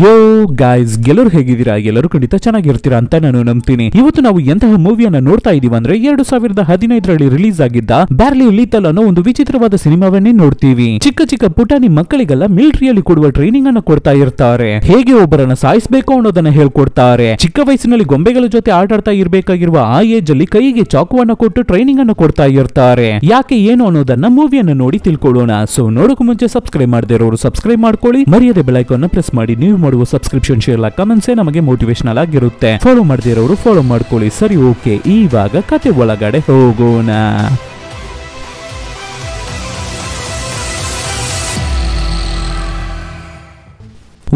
ಯೋ guys ಎಲ್ಲರೂ ಹೇಗಿದ್ದೀರಾ ಎಲ್ಲರೂ ಖಂಡಿತ ಚೆನ್ನಾಗಿರ್ತೀರಾ ಅಂತ ನಾನು ನಂಬ್ತೀನಿ ಇವತ್ತು ನಾವು ಎಂತಹ ಮೂವಿಯನ್ನ ನೋಡ್ತಾ ಇದೀವಿ ಅಂದ್ರೆ ಎರಡು ಸಾವಿರದ ಹದಿನೈದರಲ್ಲಿ ರಿಲೀಸ್ ಆಗಿದ್ದ ಬ್ಯಾರ್ಲಿ ಲೀತಲ್ ಅನ್ನೋ ಒಂದು ವಿಚಿತ್ರವಾದ ಸಿನಿಮಾವನ್ನೇ ನೋಡ್ತೀವಿ ಚಿಕ್ಕ ಚಿಕ್ಕ ಪುಟಾಣಿ ಮಕ್ಕಳಿಗೆಲ್ಲ ಮಿಲಿಟರಿಯಲ್ಲಿ ಕೊಡುವ ಟ್ರೈನಿಂಗ್ ಅನ್ನು ಕೊಡ್ತಾ ಇರ್ತಾರೆ ಹೇಗೆ ಒಬ್ಬರನ್ನ ಸಾಯಿಸಬೇಕು ಅನ್ನೋದನ್ನ ಹೇಳ್ಕೊಡ್ತಾರೆ ಚಿಕ್ಕ ವಯಸ್ಸಿನಲ್ಲಿ ಗೊಂಬೆಗಳ ಜೊತೆ ಆಟಾಡ್ತಾ ಇರಬೇಕಾಗಿರುವ ಆ ಏಜ್ ಅಲ್ಲಿ ಕೈಗೆ ಚಾಕುವನ್ನ ಕೊಟ್ಟು ಟ್ರೈನಿಂಗ್ ಅನ್ನು ಕೊಡ್ತಾ ಇರ್ತಾರೆ ಯಾಕೆ ಏನು ಅನ್ನೋದನ್ನ ಮೂವಿಯನ್ನ ನೋಡಿ ತಿಳ್ಕೊಳ್ಳೋಣ ಸೊ ನೋಡೋಕು ಮುಂಚೆ ಸಬ್ಸ್ಕ್ರೈಬ್ ಮಾಡದೇ ಇರೋರು ಸಬ್ಸ್ಕ್ರೈಬ್ ಮಾಡ್ಕೊಳ್ಳಿ ಮರ್ಯಾದೆ ಬೆಳಕನ್ನ ಪ್ರೆಸ್ ಮಾಡಿ ನೀವು ಮಾಡುವ ಸಬ್ಸ್ಕ್ರಿಪ್ಷನ್ ಶೇರ್ ಕಮೆಂಟ್ಸ್ ನಮಗೆ ಮೋಟಿವೇಶನಲ್ ಆಗಿರುತ್ತೆ ಫಾಲೋ ಮಾಡದಿರೋರು ಫಾಲೋ ಮಾಡ್ಕೊಳ್ಳಿ ಸರಿ ಓಕೆ ಇವಾಗ ಕತೆ ಒಳಗಡೆ ಹೋಗೋಣ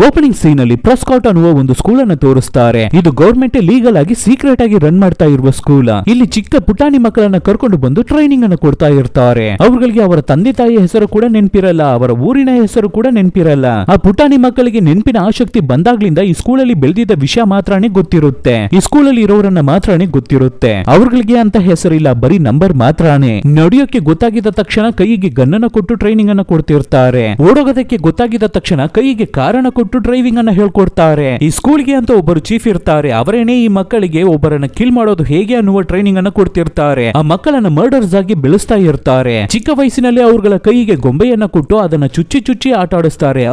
ಓಪನಿಂಗ್ ಸೀನ್ ಅಲ್ಲಿ ಪ್ರೊಸ್ಕಾಟ್ ಅನ್ನುವ ಒಂದು ಸ್ಕೂಲ್ ಅನ್ನು ತೋರಿಸ್ತಾರೆ ಇದು ಗೌರ್ಮೆಂಟ್ ಲೀಗಲ್ ಆಗಿ ಸೀಕ್ರೆಟ್ ಆಗಿ ರನ್ ಮಾಡ್ತಾ ಇರುವ ಸ್ಕೂಲ್ ಇಲ್ಲಿ ಚಿಕ್ಕ ಪುಟಾಣಿ ಮಕ್ಕಳನ್ನ ಕರ್ಕೊಂಡು ಬಂದು ಟ್ರೈನಿಂಗ್ ಅನ್ನು ಕೊಡ್ತಾ ಇರ್ತಾರೆ ಅವರುಗಳಿಗೆ ಅವರ ತಂದೆ ತಾಯಿಯ ಹೆಸರು ಕೂಡ ನೆನಪಿರಲ್ಲ ಅವರ ಊರಿನ ಹೆಸರು ಕೂಡ ನೆನಪಿರಲ್ಲ ಆ ಪುಟಾಣಿ ಮಕ್ಕಳಿಗೆ ನೆನಪಿನ ಆಸಕ್ತಿ ಬಂದಾಗ್ಲಿಂದ ಈ ಸ್ಕೂಲ್ ಅಲ್ಲಿ ಬೆಳೆದಿದ್ದ ವಿಷಯ ಮಾತ್ರನೇ ಗೊತ್ತಿರುತ್ತೆ ಈ ಸ್ಕೂಲ್ ಅಲ್ಲಿ ಇರೋರನ್ನ ಮಾತ್ರನೇ ಗೊತ್ತಿರುತ್ತೆ ಅವ್ರಿಗೆ ಅಂತ ಹೆಸರಿಲ್ಲ ಬರೀ ನಂಬರ್ ಮಾತ್ರನೇ ನಡೆಯೋಕೆ ಗೊತ್ತಾಗಿದ ತಕ್ಷಣ ಕೈಗೆ ಗನ್ನನ್ನು ಕೊಟ್ಟು ಟ್ರೈನಿಂಗ್ ಅನ್ನು ಕೊಡ್ತಿರ್ತಾರೆ ಓಡೋಗೋದಕ್ಕೆ ಗೊತ್ತಾಗಿದ ತಕ್ಷಣ ಕೈಗೆ ಕಾರಣ ಕೊಟ್ಟು ಡ್ರೈವಿಂಗ್ ಅನ್ನ ಹೇಳ್ಕೊಡ್ತಾರೆ ಈ ಸ್ಕೂಲ್ಗೆ ಅಂತ ಒಬ್ಬರು ಚೀಫ್ ಇರ್ತಾರೆ ಅವರೇನೆ ಈ ಮಕ್ಕಳಿಗೆ ಒಬ್ಬರನ್ನ ಕಿಲ್ ಮಾಡೋದು ಹೇಗೆ ಅನ್ನುವ ಟ್ರೈನಿಂಗ್ ಅನ್ನ ಕೊಡ್ತಿರ್ತಾರೆ ಆ ಮಕ್ಕಳನ್ನ ಮರ್ಡರ್ಸ್ ಆಗಿ ಬೆಳೆಸ್ತಾ ಇರ್ತಾರೆ ಚಿಕ್ಕ ವಯಸ್ಸಿನಲ್ಲಿ ಅವ್ರಗಳ ಕೈಗೆ ಗೊಂಬೆಯನ್ನ ಕೊಟ್ಟು ಅದನ್ನ ಚುಚ್ಚಿ ಚುಚ್ಚಿ ಆಟ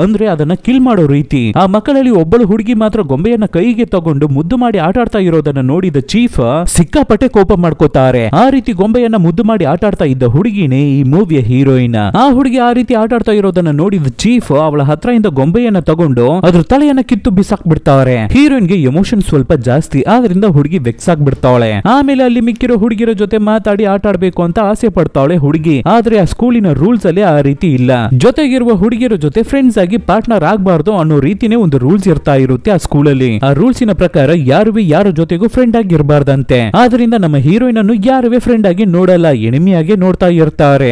ಅಂದ್ರೆ ಅದನ್ನ ಕಿಲ್ ಮಾಡೋ ರೀತಿ ಆ ಮಕ್ಕಳಲ್ಲಿ ಒಬ್ಬಳು ಹುಡುಗಿ ಮಾತ್ರ ಗೊಂಬೆಯನ್ನ ಕೈಗೆ ತಗೊಂಡು ಮುದ್ದು ಮಾಡಿ ಆಟಾಡ್ತಾ ಇರೋದನ್ನ ನೋಡಿದ ಚೀಫ್ ಸಿಕ್ಕಾಪಟ್ಟೆ ಕೋಪ ಮಾಡ್ಕೋತಾರೆ ಆ ರೀತಿ ಗೊಂಬೆಯನ್ನ ಮುದ್ದು ಮಾಡಿ ಆಟಾಡ್ತಾ ಇದ್ದ ಹುಡುಗಿನೇ ಈ ಮೂವಿಯ ಹೀರೋಯಿನ್ ಆ ಹುಡುಗಿ ಆ ರೀತಿ ಆಟಾಡ್ತಾ ಇರೋದನ್ನ ನೋಡಿದ ಚೀಫ್ ಅವಳ ಹತ್ರ ಇಂದ ಗೊಂಬೆಯನ್ನ ತಗೊಂಡು ಅದ್ರ ತಲೆಯನ್ನ ಕಿತ್ತು ಬಿಸಾಕ್ ಬಿಡ್ತಾವ್ರೆ ಹೀರೋಯಿನ್ ಗೆ ಎಮೋಷನ್ ಸ್ವಲ್ಪ ಜಾಸ್ತಿ ಆದ್ರಿಂದ ಹುಡುಗಿ ವೆಕ್ಸ್ ಆಗ್ಬಿಡ್ತಾವಳೆ ಆಮೇಲೆ ಅಲ್ಲಿ ಮಿಕ್ಕಿರೋ ಹುಡುಗಿರ ಜೊತೆ ಮಾತಾಡಿ ಆಟ ಆಡ್ಬೇಕು ಅಂತ ಆಸೆ ಪಡ್ತಾವಳೆ ಹುಡುಗಿ ಆದ್ರೆ ಆ ಸ್ಕೂಲಿನ ರೂಲ್ಸ್ ಅಲ್ಲಿ ಆ ರೀತಿ ಇಲ್ಲ ಜೊತೆಗಿರುವ ಹುಡುಗಿರ ಜೊತೆ ಫ್ರೆಂಡ್ಸ್ ಆಗಿ ಪಾರ್ಟ್ನರ್ ಆಗ್ಬಾರ್ದು ಅನ್ನೋ ರೀತಿನೇ ಒಂದು ರೂಲ್ಸ್ ಇರ್ತಾ ಇರುತ್ತೆ ಆ ಸ್ಕೂಲ್ ಅಲ್ಲಿ ಆ ನ ಪ್ರಕಾರ ಯಾರು ಯಾರ ಜೊತೆಗೂ ಫ್ರೆಂಡ್ ಆಗಿ ಆದ್ರಿಂದ ನಮ್ಮ ಹೀರೋಯಿನ್ ಅನ್ನು ಯಾರುವೆ ಫ್ರೆಂಡ್ ಆಗಿ ನೋಡಲ್ಲ ಎನಿಮಿಯಾಗಿ ನೋಡ್ತಾ ಇರ್ತಾರೆ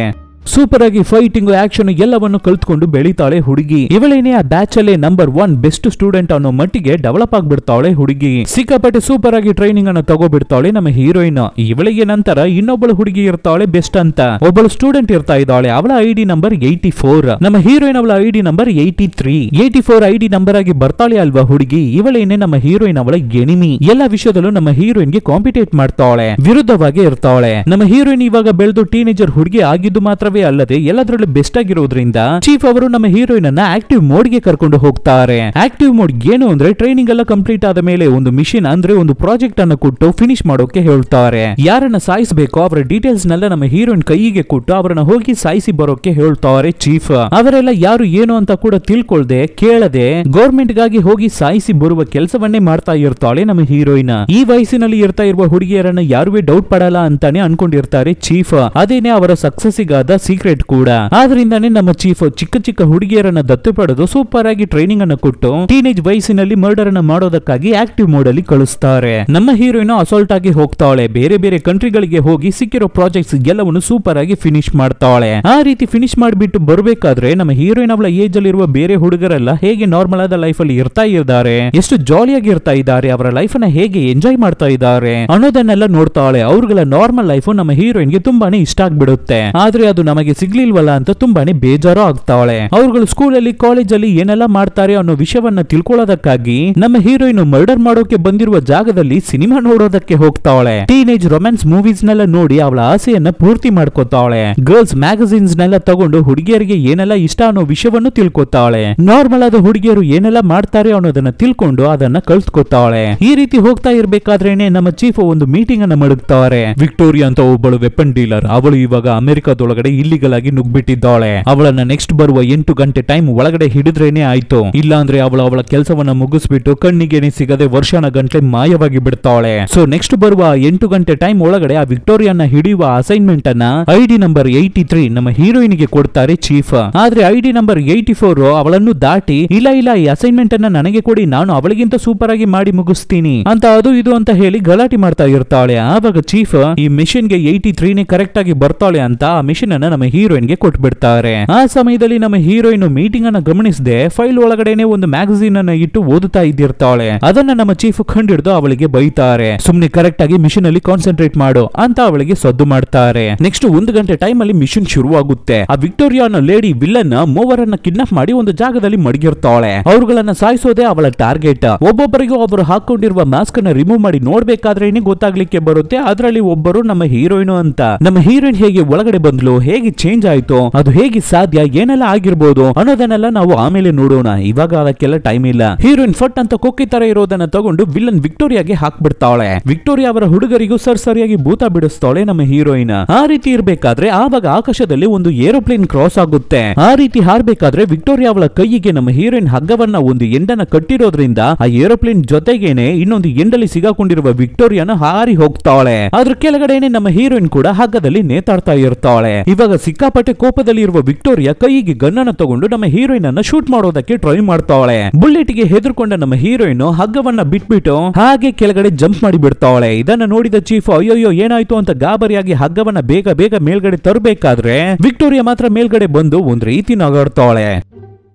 ಸೂಪರ್ ಆಗಿ ಫೈಟಿಂಗ್ ಆಕ್ಷನ್ ಎಲ್ಲವನ್ನು ಕಲ್ತ್ಕೊಂಡು ಬೆಳಿತಾಳೆ ಹುಡುಗಿ ಇವಳೇನೆ ಆ ಬ್ಯಾಚ್ ಅಲ್ಲಿ ನಂಬರ್ ಒನ್ ಬೆಸ್ಟ್ ಸ್ಟೂಡೆಂಟ್ ಅನ್ನೋ ಮಟ್ಟಿಗೆ ಡೆವಲಪ್ ಆಗ್ಬಿಡ್ತಾವಳೆ ಹುಡುಗಿ ಸಿಕ್ಕಾಪಟ್ಟೆ ಸೂಪರ್ ಆಗಿ ಟ್ರೈನಿಂಗ್ ಅನ್ನು ತಗೋಬಿಡ್ತಾಳೆ ನಮ್ಮ ಹೀರೋಯಿನ್ ಇವಳಿಗೆ ನಂತರ ಇನ್ನೊಬ್ಬಳು ಹುಡುಗಿ ಇರ್ತಾಳೆ ಬೆಸ್ಟ್ ಅಂತ ಒಬ್ಬಳು ಸ್ಟೂಡೆಂಟ್ ಇರ್ತಾ ಇದ್ದಾಳೆ ಅವಳ ಐಡಿ ನಂಬರ್ ಏಯ್ಟಿ ಫೋರ್ ನಮ್ಮ ಹೀರೋಯಿನ್ ಅವಳ ID number eighty three eighty four ID number ಆಗಿ ಬರ್ತಾಳೆ ಅಲ್ವಾ ಹುಡುಗಿ ಇವಳೇನೆ ನಮ್ಮ ಹೀರೋಯಿನ್ ಅವಳ ಎನಿಮಿ ಎಲ್ಲಾ ವಿಷಯದಲ್ಲೂ ನಮ್ಮ ಹೀರೋಯಿನ್ ಗೆ ಕಾಂಪಿಟೇಟ್ ಮಾಡ್ತಾಳೆ ವಿರುದ್ಧವಾಗಿ ಇರ್ತಾವಳೆ ನಮ್ಮ ಹೀರೋಯಿನ್ ಇವಾಗ ಬೆಳೆದು ಟೀನೇಜರ್ ಹುಡುಗಿ ಆಗಿದ್ದು ಮಾತ್ರ ಅಲ್ಲದೆ ಎಲ್ಲದರಲ್ಲೂ ಬೆಸ್ಟ್ ಆಗಿರೋದ್ರಿಂದ ಚೀಫ್ ಅವರು ನಮ್ಮ ಹೀರೋಯಿನ್ ಅನ್ನ ಆಕ್ಟಿವ್ ಮೋಡ್ ಗೆ ಕರ್ಕೊಂಡು ಹೋಗ್ತಾರೆ ಆಕ್ಟಿವ್ ಮೋಡ್ ಏನು ಅಂದ್ರೆ ಟ್ರೈನಿಂಗ್ ಎಲ್ಲ ಕಂಪ್ಲೀಟ್ ಆದ ಮೇಲೆ ಒಂದು ಮಿಷಿನ್ ಅಂದ್ರೆ ಒಂದು ಪ್ರಾಜೆಕ್ಟ್ ಅನ್ನು ಕೊಟ್ಟು ಫಿನಿಶ್ ಮಾಡೋಕೆ ಹೇಳ್ತಾರೆ ಯಾರನ್ನ ಸಾಯಿಸಬೇಕು ಅವರ ಡೀಟೇಲ್ಸ್ ನೆಲ್ಲ ನಮ್ಮ ಹೀರೋಯಿನ್ ಕೈಗೆ ಕೊಟ್ಟು ಅವರನ್ನ ಹೋಗಿ ಸಾಯಿಸಿ ಬರೋಕೆ ಹೇಳ್ತಾರೆ ಚೀಫ್ ಅವರೆಲ್ಲ ಯಾರು ಏನು ಅಂತ ಕೂಡ ತಿಳ್ಕೊಳ್ದೆ ಕೇಳದೆ ಗೌರ್ಮೆಂಟ್ ಗಾಗಿ ಹೋಗಿ ಸಾಯಿಸಿ ಬರುವ ಕೆಲಸವನ್ನೇ ಮಾಡ್ತಾ ಇರ್ತಾಳೆ ನಮ್ಮ ಹೀರೋಯಿನ್ ಈ ವಯಸ್ಸಿನಲ್ಲಿ ಇರ್ತಾ ಇರುವ ಹುಡುಗಿಯರನ್ನ ಯಾರು ಡೌಟ್ ಪಡಲ್ಲ ಅಂತಾನೆ ಅನ್ಕೊಂಡಿರ್ತಾರೆ ಚೀಫ್ ಅದೇನೆ ಅವರ ಸಕ್ಸಸ್ ಗಾದ ಸೀಕ್ರೆಟ್ ಕೂಡ ಆದ್ರಿಂದಾನೇ ನಮ್ಮ ಚೀಫ್ ಚಿಕ್ಕ ಚಿಕ್ಕ ಹುಡುಗಿಯರನ್ನ ದತ್ತು ಪಡೆದು ಸೂಪರ್ ಆಗಿ ಟ್ರೈನಿಂಗ್ ಅನ್ನು ಕೊಟ್ಟು ಟೀನೇಜ್ ವಯಸ್ಸಿನಲ್ಲಿ ಮರ್ಡರ್ ಅನ್ನ ಮಾಡೋದಕ್ಕಾಗಿ ಆಕ್ಟಿವ್ ಮೋಡ್ ಅಲ್ಲಿ ಕಳಿಸ್ತಾರೆ ನಮ್ಮ ಹೀರೋಯಿನ್ ಅಸಾಲ್ಟ್ ಆಗಿ ಹೋಗ್ತಾಳೆ ಬೇರೆ ಬೇರೆ ಕಂಟ್ರಿಗಳಿಗೆ ಹೋಗಿ ಸಿಕ್ಕಿರೋ ಪ್ರಾಜೆಕ್ಟ್ಸ್ ಎಲ್ಲವನ್ನೂ ಸೂಪರ್ ಆಗಿ ಫಿನಿಶ್ ಮಾಡ್ತಾಳೆ ಆ ರೀತಿ ಫಿನಿಶ್ ಮಾಡಿಬಿಟ್ಟು ಬರಬೇಕಾದ್ರೆ ನಮ್ಮ ಹೀರೋಯಿನ್ ಅವಳ ಏಜ್ ಅಲ್ಲಿರುವ ಬೇರೆ ಹುಡುಗರೆಲ್ಲ ಹೇಗೆ ನಾರ್ಮಲ್ ಆದ ಲೈಫ್ ಅಲ್ಲಿ ಇರ್ತಾ ಇದ್ದಾರೆ ಎಷ್ಟು ಜಾಲಿಯಾಗಿ ಇರ್ತಾ ಇದ್ದಾರೆ ಅವರ ಲೈಫ್ ಅನ್ನ ಹೇಗೆ ಎಂಜಾಯ್ ಮಾಡ್ತಾ ಇದ್ದಾರೆ ಅನ್ನೋದನ್ನೆಲ್ಲ ನೋಡ್ತಾಳೆ ಅವ್ರಗಳ ನಾರ್ಮಲ್ ಲೈಫ್ ನಮ್ಮ ಹೀರೋಯಿನ್ ಗೆ ತುಂಬಾನೇ ಇಷ್ಟ ಆಗ್ಬಿಡುತ್ತೆ ಆದ್ರೆ ಅದು ನಮಗೆ ಸಿಗ್ಲಿಲ್ವಲ್ಲ ಅಂತ ತುಂಬಾನೇ ಬೇಜಾರು ಆಗ್ತಾವಳೆ ಅವ್ರುಗಳು ಕಾಲೇಜ್ ಅಲ್ಲಿ ಏನೆಲ್ಲ ಮಾಡ್ತಾರೆ ಅನ್ನೋ ವಿಷಯವನ್ನ ತಿಳ್ಕೊಳ್ಳೋದಕ್ಕಾಗಿ ನಮ್ಮ ಹೀರೋಯಿನ್ ಮರ್ಡರ್ ಮಾಡೋಕೆ ಬಂದಿರುವ ಜಾಗದಲ್ಲಿ ಸಿನಿಮಾ ನೋಡೋದಕ್ಕೆ ಹೋಗ್ತಾವಳೆ ಟೀನೇಜ್ ರೊಮ್ಯಾನ್ಸ್ ಮೂವೀಸ್ ನೆಲ್ಲ ನೋಡಿ ಅವಳ ಆಸೆಯನ್ನ ಪೂರ್ತಿ ಮಾಡ್ಕೋತಾವಳೆ ಗರ್ಲ್ಸ್ ಮ್ಯಾಗಝಿನ್ಸ್ ನೆಲ್ಲ ತಗೊಂಡು ಹುಡುಗಿಯರಿಗೆ ಏನೆಲ್ಲ ಇಷ್ಟ ಅನ್ನೋ ವಿಷಯವನ್ನು ತಿಳ್ಕೊತಾವಳೆ ನಾರ್ಮಲ್ ಆದ ಹುಡುಗಿಯರು ಏನೆಲ್ಲ ಮಾಡ್ತಾರೆ ಅನ್ನೋದನ್ನ ತಿಳ್ಕೊಂಡು ಅದನ್ನ ಕಳ್ಸ್ಕೊತಾವಳೆ ಈ ರೀತಿ ಹೋಗ್ತಾ ಇರ್ಬೇಕಾದ್ರೇನೆ ನಮ್ಮ ಚೀಫ್ ಒಂದು ಮೀಟಿಂಗ್ ಅನ್ನ ಮಡಗ್ತಾವ್ರೆ ವಿಕ್ಟೋರಿಯಾ ಅಂತ ಒಬ್ಬಳು ವೆಪನ್ ಡೀಲರ್ ಅವಳು ಇವಾಗ ಅಮೆರಿಕದೊಳಗಡೆ ಇಲ್ಲಿಗಳಾಗಿ ನುಗ್ಬಿಟ್ಟಿದ್ದಾಳೆ ಅವಳನ್ನ ನೆಕ್ಸ್ಟ್ ಬರುವ ಎಂಟು ಗಂಟೆ ಟೈಮ್ ಒಳಗಡೆ ಹಿಡಿದ್ರೇನೆ ಆಯ್ತು ಇಲ್ಲಾಂದ್ರೆ ಅಂದ್ರೆ ಅವಳ ಕೆಲಸವನ್ನ ಮುಗಿಸ್ಬಿಟ್ಟು ಕಣ್ಣಿಗೆನೆ ಸಿಗದೆ ವರ್ಷಾನ ಗಂಟೆ ಮಾಯವಾಗಿ ಬಿಡ್ತಾಳೆ ಸೊ ನೆಕ್ಸ್ಟ್ ಬರುವ ಎಂಟು ಗಂಟೆ ಟೈಮ್ ಒಳಗಡೆ ಆ ವಿಕ್ಟೋರಿಯಾನ ಹಿಡಿಯುವ ಅಸೈನ್ಮೆಂಟ್ ಅನ್ನ ಐಡಿ ನಂಬರ್ ಏಯ್ಟಿ ತ್ರೀ ನಮ್ಮ ಹೀರೋಯಿನ್ ಗೆ ಕೊಡ್ತಾರೆ ಚೀಫ್ ಆದ್ರೆ ಐಡಿ ನಂಬರ್ ಏಯ್ಟಿ ಫೋರ್ ಅವಳನ್ನು ದಾಟಿ ಇಲ್ಲ ಇಲ್ಲ ಈ ಅಸೈನ್ಮೆಂಟ್ ಅನ್ನ ನನಗೆ ಕೊಡಿ ನಾನು ಅವಳಿಗಿಂತ ಸೂಪರ್ ಆಗಿ ಮಾಡಿ ಮುಗಿಸ್ತೀನಿ ಅಂತ ಅದು ಇದು ಅಂತ ಹೇಳಿ ಗಲಾಟೆ ಮಾಡ್ತಾ ಇರ್ತಾಳೆ ಆವಾಗ ಚೀಫ್ ಈ ಮಿಷನ್ ಗೆ ಏಯ್ಟಿ ತ್ರೀನೇ ಕರೆಕ್ಟ್ ಆಗಿ ಬರ್ತಾಳೆ ಅಂತ ಆ ಮಿಷಿನ್ ಅನ್ನ ನಮ್ಮ ಹೀರೋಯಿನ್ ಗೆ ಕೊಟ್ಬಿಡ್ತಾರೆ ಆ ಸಮಯದಲ್ಲಿ ನಮ್ಮ ಹೀರೋಯಿನ್ ಮೀಟಿಂಗ್ ಅನ್ನ ಗಮನಿಸದೆ ಫೈಲ್ ಒಳಗಡೆನೆ ಒಂದು ಮ್ಯಾಗಝೀನ್ ಅನ್ನ ಇಟ್ಟು ಓದುತ್ತಾ ಇದ್ದಿರ್ತಾಳೆ ಅದನ್ನ ನಮ್ಮ ಚೀಫ್ ಕಂಡಿಡ್ದು ಅವಳಿಗೆ ಬೈತಾರೆ ಸುಮ್ನೆ ಕರೆಕ್ಟ್ ಆಗಿ ಮಿಷಿನ್ ಅಲ್ಲಿ ಕಾನ್ಸಂಟ್ರೇಟ್ ಮಾಡು ಅಂತ ಅವಳಿಗೆ ಸದ್ದು ಮಾಡ್ತಾರೆ ನೆಕ್ಸ್ಟ್ ಒಂದು ಗಂಟೆ ಟೈಮ್ ಅಲ್ಲಿ ಶುರು ಆಗುತ್ತೆ ಆ ವಿಕ್ಟೋರಿಯಾ ಅನ್ನೋ ಲೇಡಿ ವಿಲ್ಲನ್ ಅನ್ನ ಕಿಡ್ನಾಪ್ ಮಾಡಿ ಒಂದು ಜಾಗದಲ್ಲಿ ಮಡಗಿರ್ತಾಳೆ ಅವ್ರಗಳನ್ನ ಸಾಯಿಸೋದೆ ಅವಳ ಟಾರ್ಗೆಟ್ ಒಬ್ಬೊಬ್ಬರಿಗೂ ಅವರು ಹಾಕೊಂಡಿರುವ ಮಾಸ್ಕ್ ಅನ್ನ ರಿಮೂವ್ ಮಾಡಿ ನೋಡ್ಬೇಕಾದ್ರೆ ಗೊತ್ತಾಗ್ಲಿಕ್ಕೆ ಬರುತ್ತೆ ಅದರಲ್ಲಿ ಒಬ್ಬರು ನಮ್ಮ ಹೀರೋಯಿನ್ ಅಂತ ನಮ್ಮ ಹೀರೋಯಿನ್ ಹೇಗೆ ಒಳಗಡೆ ಬಂದ್ಲು ಹೇಗೆ ಚೇಂಜ್ ಆಯ್ತು ಅದು ಹೇಗೆ ಸಾಧ್ಯ ಏನೆಲ್ಲ ಆಗಿರ್ಬೋದು ಅನ್ನೋದನ್ನೆಲ್ಲ ನಾವು ಆಮೇಲೆ ನೋಡೋಣ ಇವಾಗ ಅದಕ್ಕೆಲ್ಲ ಟೈಮ್ ಇಲ್ಲ ಹೀರೋಯಿನ್ ಫಟ್ ಅಂತ ಕೊಕ್ಕಿ ತರ ಇರೋದನ್ನ ತಗೊಂಡು ವಿಲನ್ ವಿಕ್ಟೋರಿಯಾಗೆ ಬಿಡ್ತಾಳೆ ವಿಕ್ಟೋರಿಯಾ ಅವರ ಹುಡುಗರಿಗೂ ಸರ್ ಸರಿಯಾಗಿ ಭೂತ ಬಿಡಿಸ್ತಾಳೆ ನಮ್ಮ ಹೀರೋಯಿನ್ ಆ ರೀತಿ ಇರಬೇಕಾದ್ರೆ ಆವಾಗ ಆಕಾಶದಲ್ಲಿ ಒಂದು ಏರೋಪ್ಲೇನ್ ಕ್ರಾಸ್ ಆಗುತ್ತೆ ಆ ರೀತಿ ಹಾರ್ಬೇಕಾದ್ರೆ ವಿಕ್ಟೋರಿಯಾ ಅವಳ ಕೈಗೆ ನಮ್ಮ ಹೀರೋಯಿನ್ ಹಗ್ಗವನ್ನ ಒಂದು ಎಂಡನ ಕಟ್ಟಿರೋದ್ರಿಂದ ಆ ಏರೋಪ್ಲೇನ್ ಜೊತೆಗೇನೆ ಇನ್ನೊಂದು ಎಂಡಲ್ಲಿ ಸಿಗಾಕೊಂಡಿರುವ ವಿಕ್ಟೋರಿಯಾನ ಹಾರಿ ಹೋಗ್ತಾಳೆ ಅದ್ರ ಕೆಳಗಡೆನೆ ನಮ್ಮ ಹೀರೋಯಿನ್ ಕೂಡ ಹಗ್ಗದಲ್ಲಿ ನೇತಾಡ್ತಾ ಇರ್ತಾಳೆ ಇವಾಗ ಆಗ ಸಿಕ್ಕಾಪಟ್ಟೆ ಕೋಪದಲ್ಲಿ ಇರುವ ವಿಕ್ಟೋರಿಯಾ ಕೈಗೆ ಗನ್ನನ ತಗೊಂಡು ನಮ್ಮ ಹೀರೋಯಿನ್ ಅನ್ನ ಶೂಟ್ ಮಾಡೋದಕ್ಕೆ ಟ್ರೈ ಮಾಡ್ತಾವಳೆ ಬುಲೆಟ್ ಗೆ ಹೆದರ್ಕೊಂಡ ನಮ್ಮ ಹೀರೋಯಿನ್ ಹಗ್ಗವನ್ನ ಬಿಟ್ಬಿಟ್ಟು ಹಾಗೆ ಕೆಳಗಡೆ ಜಂಪ್ ಮಾಡಿ ಬಿಡ್ತಾವಳೆ ಇದನ್ನ ನೋಡಿದ ಚೀಫ್ ಅಯ್ಯೋಯ್ಯೋ ಏನಾಯ್ತು ಅಂತ ಗಾಬರಿಯಾಗಿ ಹಗ್ಗವನ್ನ ಬೇಗ ಬೇಗ ಮೇಲ್ಗಡೆ ತರಬೇಕಾದ್ರೆ ವಿಕ್ಟೋರಿಯಾ ಮಾತ್ರ ಮೇಲ್ಗಡೆ ಬಂದು ಒಂದ್ ರೀತಿ ನಗಾಡ್ತಾವಳೆ